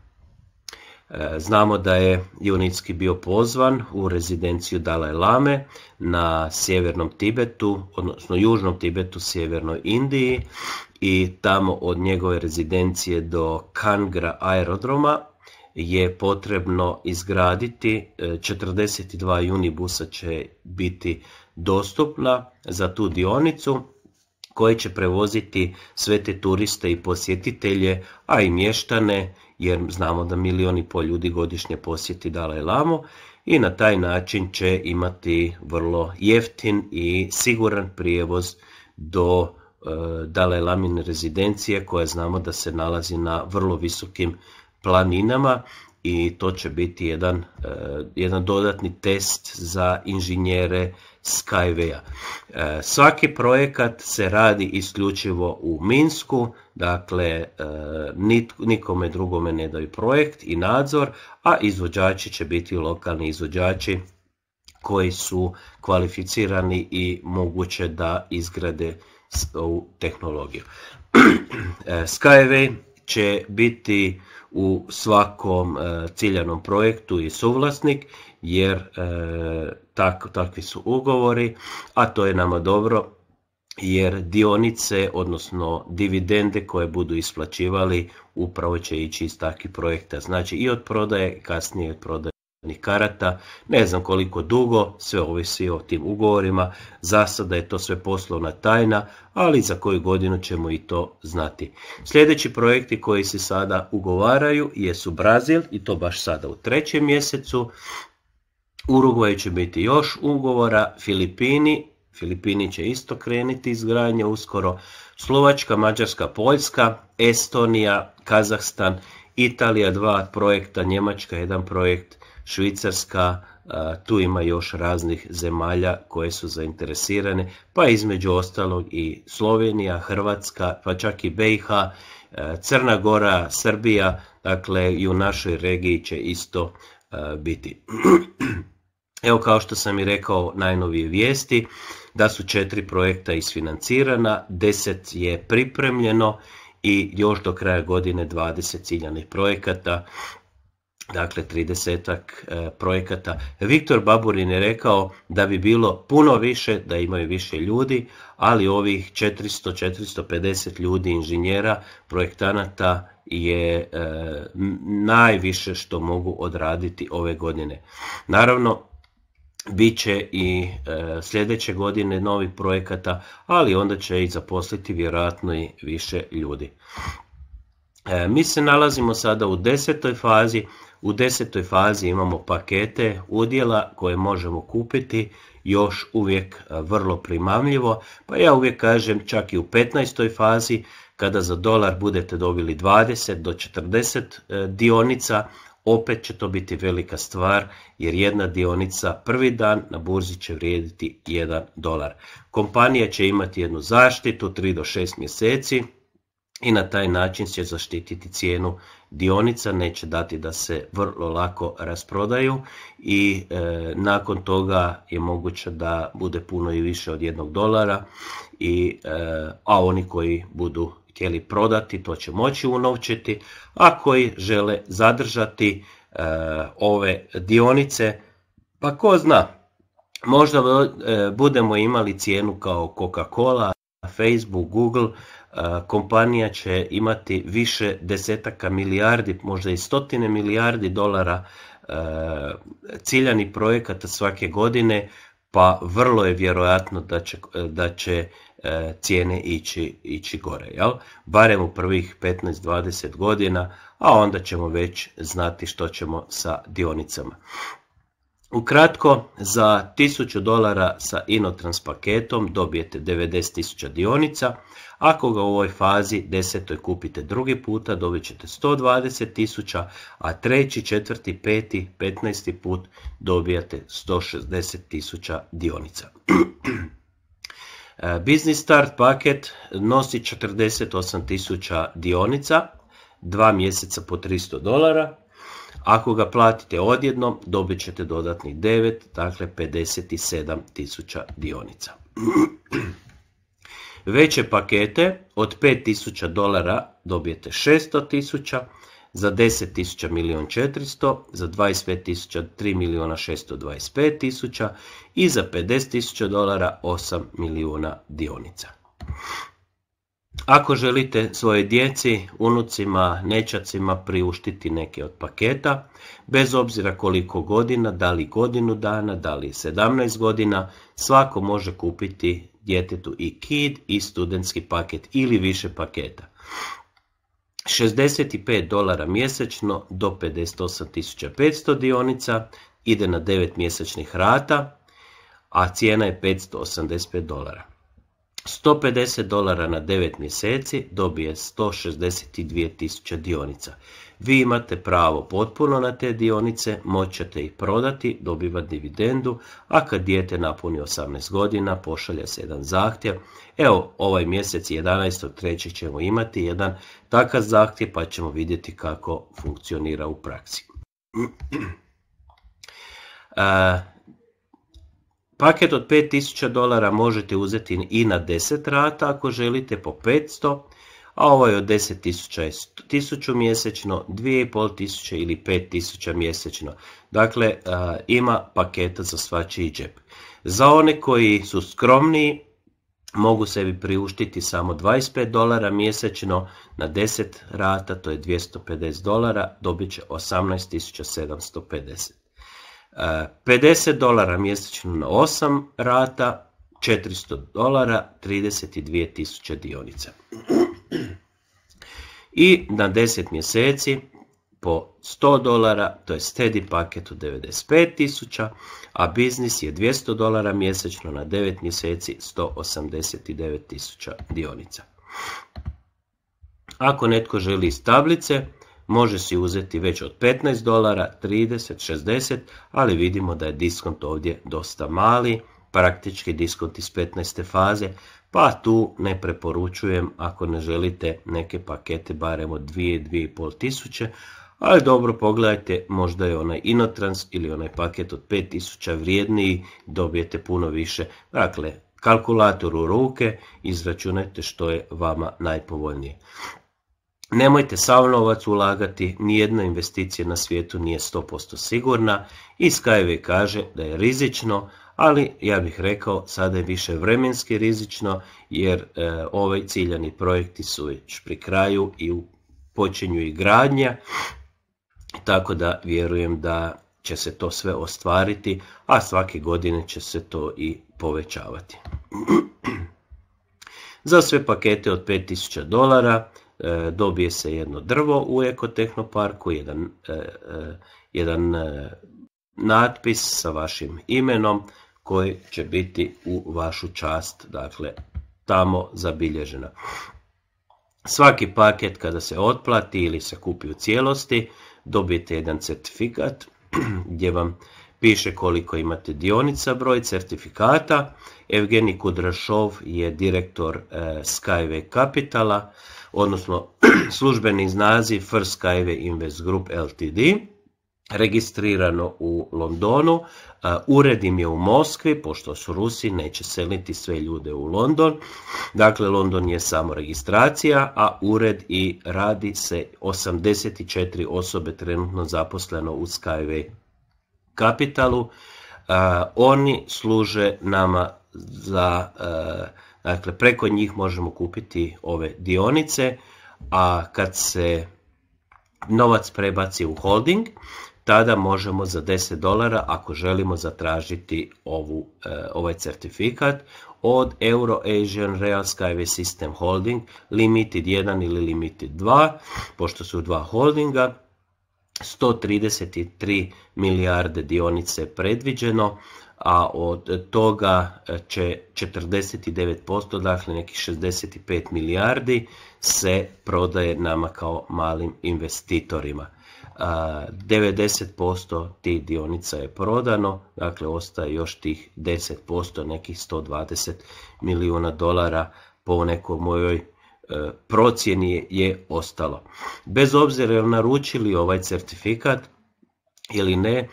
E, znamo da je Junitski bio pozvan u rezidenciju Dalaj Lame na sjevernom Tibetu, odnosno južnom Tibetu, sjevernoj Indiji i tamo od njegove rezidencije do Kangra aerodroma je potrebno izgraditi, 42 e, junibusa će biti dostupna za tu dionicu koje će prevoziti sve te turiste i posjetitelje, a i mještane, jer znamo da milioni po ljudi godišnje posjeti Dalaj Lamo i na taj način će imati vrlo jeftin i siguran prijevoz do e, Dalai Lamine rezidencije koja znamo da se nalazi na vrlo visokim planinama i to će biti jedan, e, jedan dodatni test za inženjere skyway e, svaki projekat se radi isključivo u Minsku, dakle e, nikome drugome ne daju projekt i nadzor, a izvođači će biti lokalni izvođači koji su kvalificirani i moguće da izgrade ovu tehnologiju. [CLEARS THROAT] E, skyway će biti u svakom ciljanom projektu i suvlasnik jer tak, takvi su ugovori, a to je nama dobro jer dionice, odnosno dividende koje budu isplaćivali upravo će ići iz takvih projekta. Znači i od prodaje, kasnije od prodaje karata, ne znam koliko dugo, sve ovisi o tim ugovorima, za sada je to sve poslovna tajna, ali za koju godinu ćemo i to znati. Sljedeći projekti koji se sada ugovaraju jesu Brazil i to baš sada u trećem mjesecu, Urugvaj će biti još ugovora, Filipini, Filipini će isto krenuti izgradnja uskoro, Slovačka, Mađarska, Poljska, Estonija, Kazahstan, Italija dva projekta, Njemačka jedan projekt, Švicarska, tu ima još raznih zemalja koje su zainteresirane, pa između ostalog i Slovenija, Hrvatska, pa čak i BiH, Crna Gora, Srbija, dakle i u našoj regiji će isto biti. [CLEARS THROAT] Evo kao što sam i rekao najnovije vijesti da su četiri projekta isfinancirana, deset je pripremljeno i još do kraja godine 20 ciljanih projekata, dakle 30 e, projekata. Viktor Baburin je rekao da bi bilo puno više, da imaju više ljudi, ali ovih 400-450 ljudi, inženjera, projektanata je e, najviše što mogu odraditi ove godine. Naravno, će i e, sljedeće godine novih projekata, ali onda će i zaposliti vjerojatno i više ljudi. E, mi se nalazimo sada u desetoj fazi. U desetoj fazi imamo pakete udjela koje možemo kupiti još uvijek e, vrlo primamljivo. Pa ja uvijek kažem čak i u 15. fazi kada za dolar budete dobili 20 do 40 dionica, opet će to biti velika stvar jer jedna dionica prvi dan na burzi će vrijediti 1 dolar. Kompanija će imati jednu zaštitu 3 do 6 mjeseci i na taj način će zaštititi cijenu dionica, neće dati da se vrlo lako rasprodaju i e, nakon toga je moguće da bude puno i više od 1 dolara, i, e, a oni koji budu htjeli prodati, to će moći unovčiti, a koji žele zadržati e, ove dionice, pa ko zna, možda e, budemo imali cijenu kao Coca-Cola, Facebook, Google, e, kompanija će imati više desetaka milijardi, možda i stotine milijardi dolara ciljani projekata svake godine, pa vrlo je vjerojatno da će, da će E, cijene ići, ići gore, jel? barem u prvih 15-20 godina, a onda ćemo već znati što ćemo sa dionicama. Ukratko, za 1000 dolara sa Inotrans paketom dobijete 90.000 dionica, ako ga u ovoj fazi desetoj kupite drugi puta dobit ćete 120.000, a treći, četvrti, peti, petnaesti put dobijate 160.000 dionica. [CLEARS THROAT] E, Business Start paket nosi 48.000 dionica, dva mjeseca po 300 dolara. Ako ga platite odjedno, dobit ćete dodatni 9, dakle 57.000 dionica. [CLEARS THROAT] Veće pakete od 5.000 dolara dobijete 600.000, za 10.000 400, za 25.000 3 milijona 625 tisuća i za 50.000 dolara 8 milijuna dionica. Ako želite svoje djeci, unucima, nečacima priuštiti neke od paketa, bez obzira koliko godina, da li godinu dana, da li 17 godina, svako može kupiti djetetu i kid i studentski paket ili više paketa. 65 dolara mjesečno do 58.500 dionica ide na 9 mjesečnih rata, a cijena je 585 dolara. 150 dolara na 9 mjeseci dobije 162 tisuća dionica. Vi imate pravo potpuno na te dionice, moćete ih prodati, dobiva dividendu, a kad dijete napuni 18 godina pošalja se jedan zahtjev. Evo, ovaj mjesec 11.3. ćemo imati jedan takav zahtjev pa ćemo vidjeti kako funkcionira u praksi. [CLEARS THROAT] E, Paket od 5000 dolara možete uzeti i na 10 rata ako želite po 500, a ovaj od 10.000 je 1000 mjesečno, 2500 ili 5000 mjesečno. Dakle, ima paketa za svačiji džep. Za one koji su skromniji, mogu sebi priuštiti samo 25 dolara mjesečno na 10 rata, to je 250 dolara, dobit će 18.750. 50 dolara mjesečno na 8 rata, 400 dolara, 32 dionica. I na 10 mjeseci po 100 dolara, to je steady paket u 95 tisuća, a biznis je 200 dolara mjesečno na 9 mjeseci 189 tisuća dionica. Ako netko želi iz tablice, može si uzeti već od 15 dolara, 30, 60, ali vidimo da je diskont ovdje dosta mali, praktički diskont iz 15. faze, pa tu ne preporučujem ako ne želite neke pakete barem od 2-2,5 tisuće, ali dobro pogledajte, možda je onaj Inotrans ili onaj paket od 5000 vrijedniji, dobijete puno više. Dakle, kalkulator u ruke, izračunajte što je vama najpovoljnije. Nemojte sav novac ulagati, nijedna investicija na svijetu nije 100% sigurna i Skyway kaže da je rizično, ali ja bih rekao sada je više vremenski rizično jer e, ovaj ciljani projekti su već pri kraju i u počinju i gradnja, tako da vjerujem da će se to sve ostvariti, a svake godine će se to i povećavati. [CLEARS THROAT] Za sve pakete od 5000 dolara E, dobije se jedno drvo u ekotehnoparku, jedan, e, e, jedan natpis sa vašim imenom koji će biti u vašu čast, dakle tamo zabilježena. Svaki paket kada se otplati ili se kupi u cijelosti, dobijete jedan certifikat [CLEARS THROAT] gdje vam piše koliko imate dionica, broj certifikata. Evgeni Kudrašov je direktor Skyway Capitala, odnosno [CLEARS THROAT] službeni naziv First Skyway Invest Group LTD, registrirano u Londonu, e, ured im je u Moskvi, pošto su Rusi, neće seliti sve ljude u London, dakle London je samo registracija, a ured i radi se 84 osobe trenutno zaposleno u Skyway kapitalu. E, oni služe nama za e, Dakle, preko njih možemo kupiti ove dionice, a kad se novac prebaci u holding, tada možemo za 10 dolara ako želimo zatražiti ovu, e, ovaj certifikat od Euro Asian Real Skyway System Holding Limited 1 ili Limited 2, pošto su dva holdinga, 133 milijarde dionice predviđeno, a od toga e, će 49%, dakle nekih 65 milijardi, se prodaje nama kao malim investitorima. 90% tih dionica je prodano, dakle ostaje još tih 10%, nekih 120 milijuna dolara po nekoj mojoj e, procjeni je ostalo. Bez obzira je naručili ovaj certifikat, ili ne, e,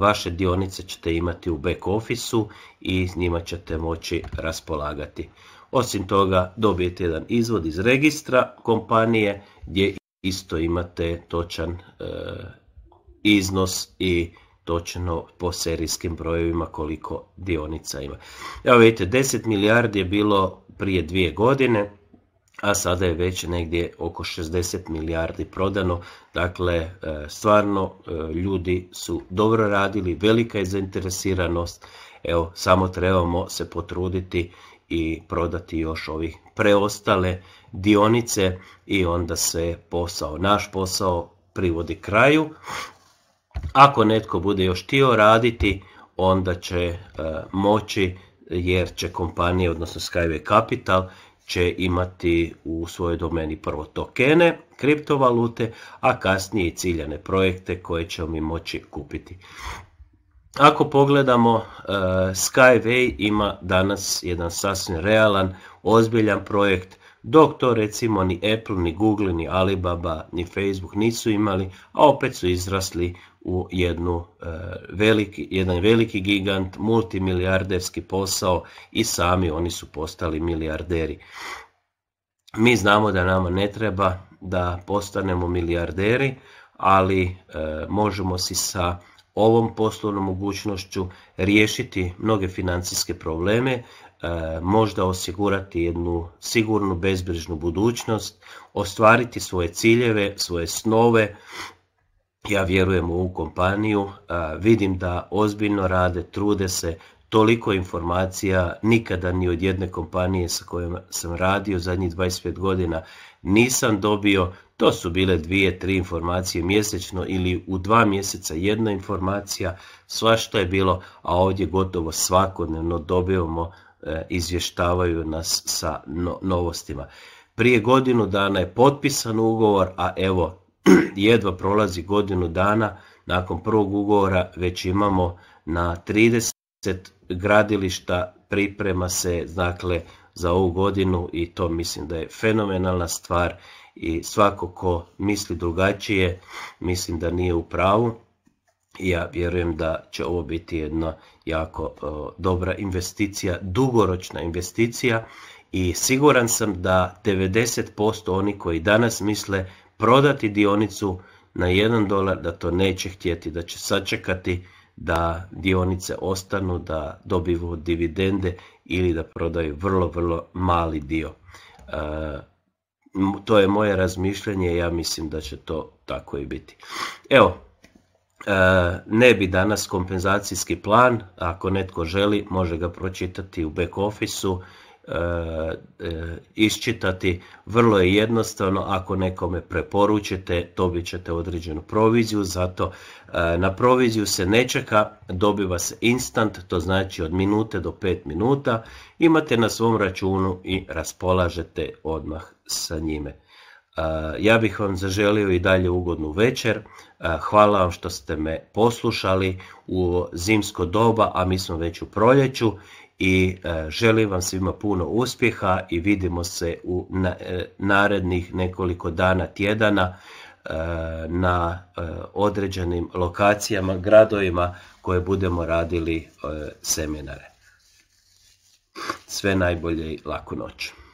vaše dionice ćete imati u back office-u i s njima ćete moći raspolagati. Osim toga dobijete jedan izvod iz registra kompanije gdje isto imate točan e, iznos i točno po serijskim brojevima koliko dionica ima. Evo vidite, 10 milijardi je bilo prije dvije godine, a sada je već negdje oko 60 milijardi prodano. Dakle, e, stvarno e, ljudi su dobro radili, velika je zainteresiranost, evo samo trebamo se potruditi i prodati još ovih preostale dionice i onda se posao, naš posao privodi kraju. Ako netko bude još tio raditi, onda će e, moći jer će kompanije, odnosno Skyway Capital, će imati u svojoj domeni prvo tokene, kriptovalute, a kasnije i ciljane projekte koje ćemo mi moći kupiti. Ako pogledamo, e, Skyway ima danas jedan sasvim realan, ozbiljan projekt, dok to recimo ni Apple, ni Google, ni Alibaba, ni Facebook nisu imali, a opet su izrasli u jednu e, veliki, jedan veliki gigant, multimilijarderski posao i sami oni su postali milijarderi. Mi znamo da nama ne treba da postanemo milijarderi, ali e, možemo si sa ovom poslovnom mogućnošću riješiti mnoge financijske probleme, e, možda osigurati jednu sigurnu bezbrižnu budućnost, ostvariti svoje ciljeve, svoje snove, ja vjerujem u ovu kompaniju, vidim da ozbiljno rade, trude se, toliko informacija nikada ni od jedne kompanije sa kojom sam radio zadnjih 25 godina nisam dobio. To su bile dvije, tri informacije mjesečno ili u dva mjeseca jedna informacija, sva što je bilo, a ovdje gotovo svakodnevno dobivamo, e, izvještavaju nas sa novostima. Prije godinu dana je potpisan ugovor, a evo jedva prolazi godinu dana nakon prvog ugovora već imamo na 30 gradilišta priprema se dakle za ovu godinu i to mislim da je fenomenalna stvar i svako ko misli drugačije mislim da nije u pravu i ja vjerujem da će ovo biti jedna jako dobra investicija, dugoročna investicija i siguran sam da 90% oni koji danas misle prodati dionicu na 1 dolar, da to neće htjeti, da će sačekati da dionice ostanu, da dobivu dividende ili da prodaju vrlo, vrlo mali dio. E, to je moje razmišljanje, ja mislim da će to tako i biti. Evo, e, ne bi danas kompenzacijski plan, ako netko želi može ga pročitati u back office-u, E, e, iščitati. Vrlo je jednostavno, ako nekome preporučite, dobit ćete određenu proviziju, zato e, na proviziju se ne čeka, dobiva se instant, to znači od minute do pet minuta, imate na svom računu i raspolažete odmah sa njime. Ja bih vam zaželio i dalje ugodnu večer. Hvala vam što ste me poslušali u zimsko doba, a mi smo već u proljeću i e, želim vam svima puno uspjeha i vidimo se u e, narednih nekoliko dana, tjedana e, na određenim lokacijama, gradovima koje budemo radili seminare. Sve najbolje i laku noć.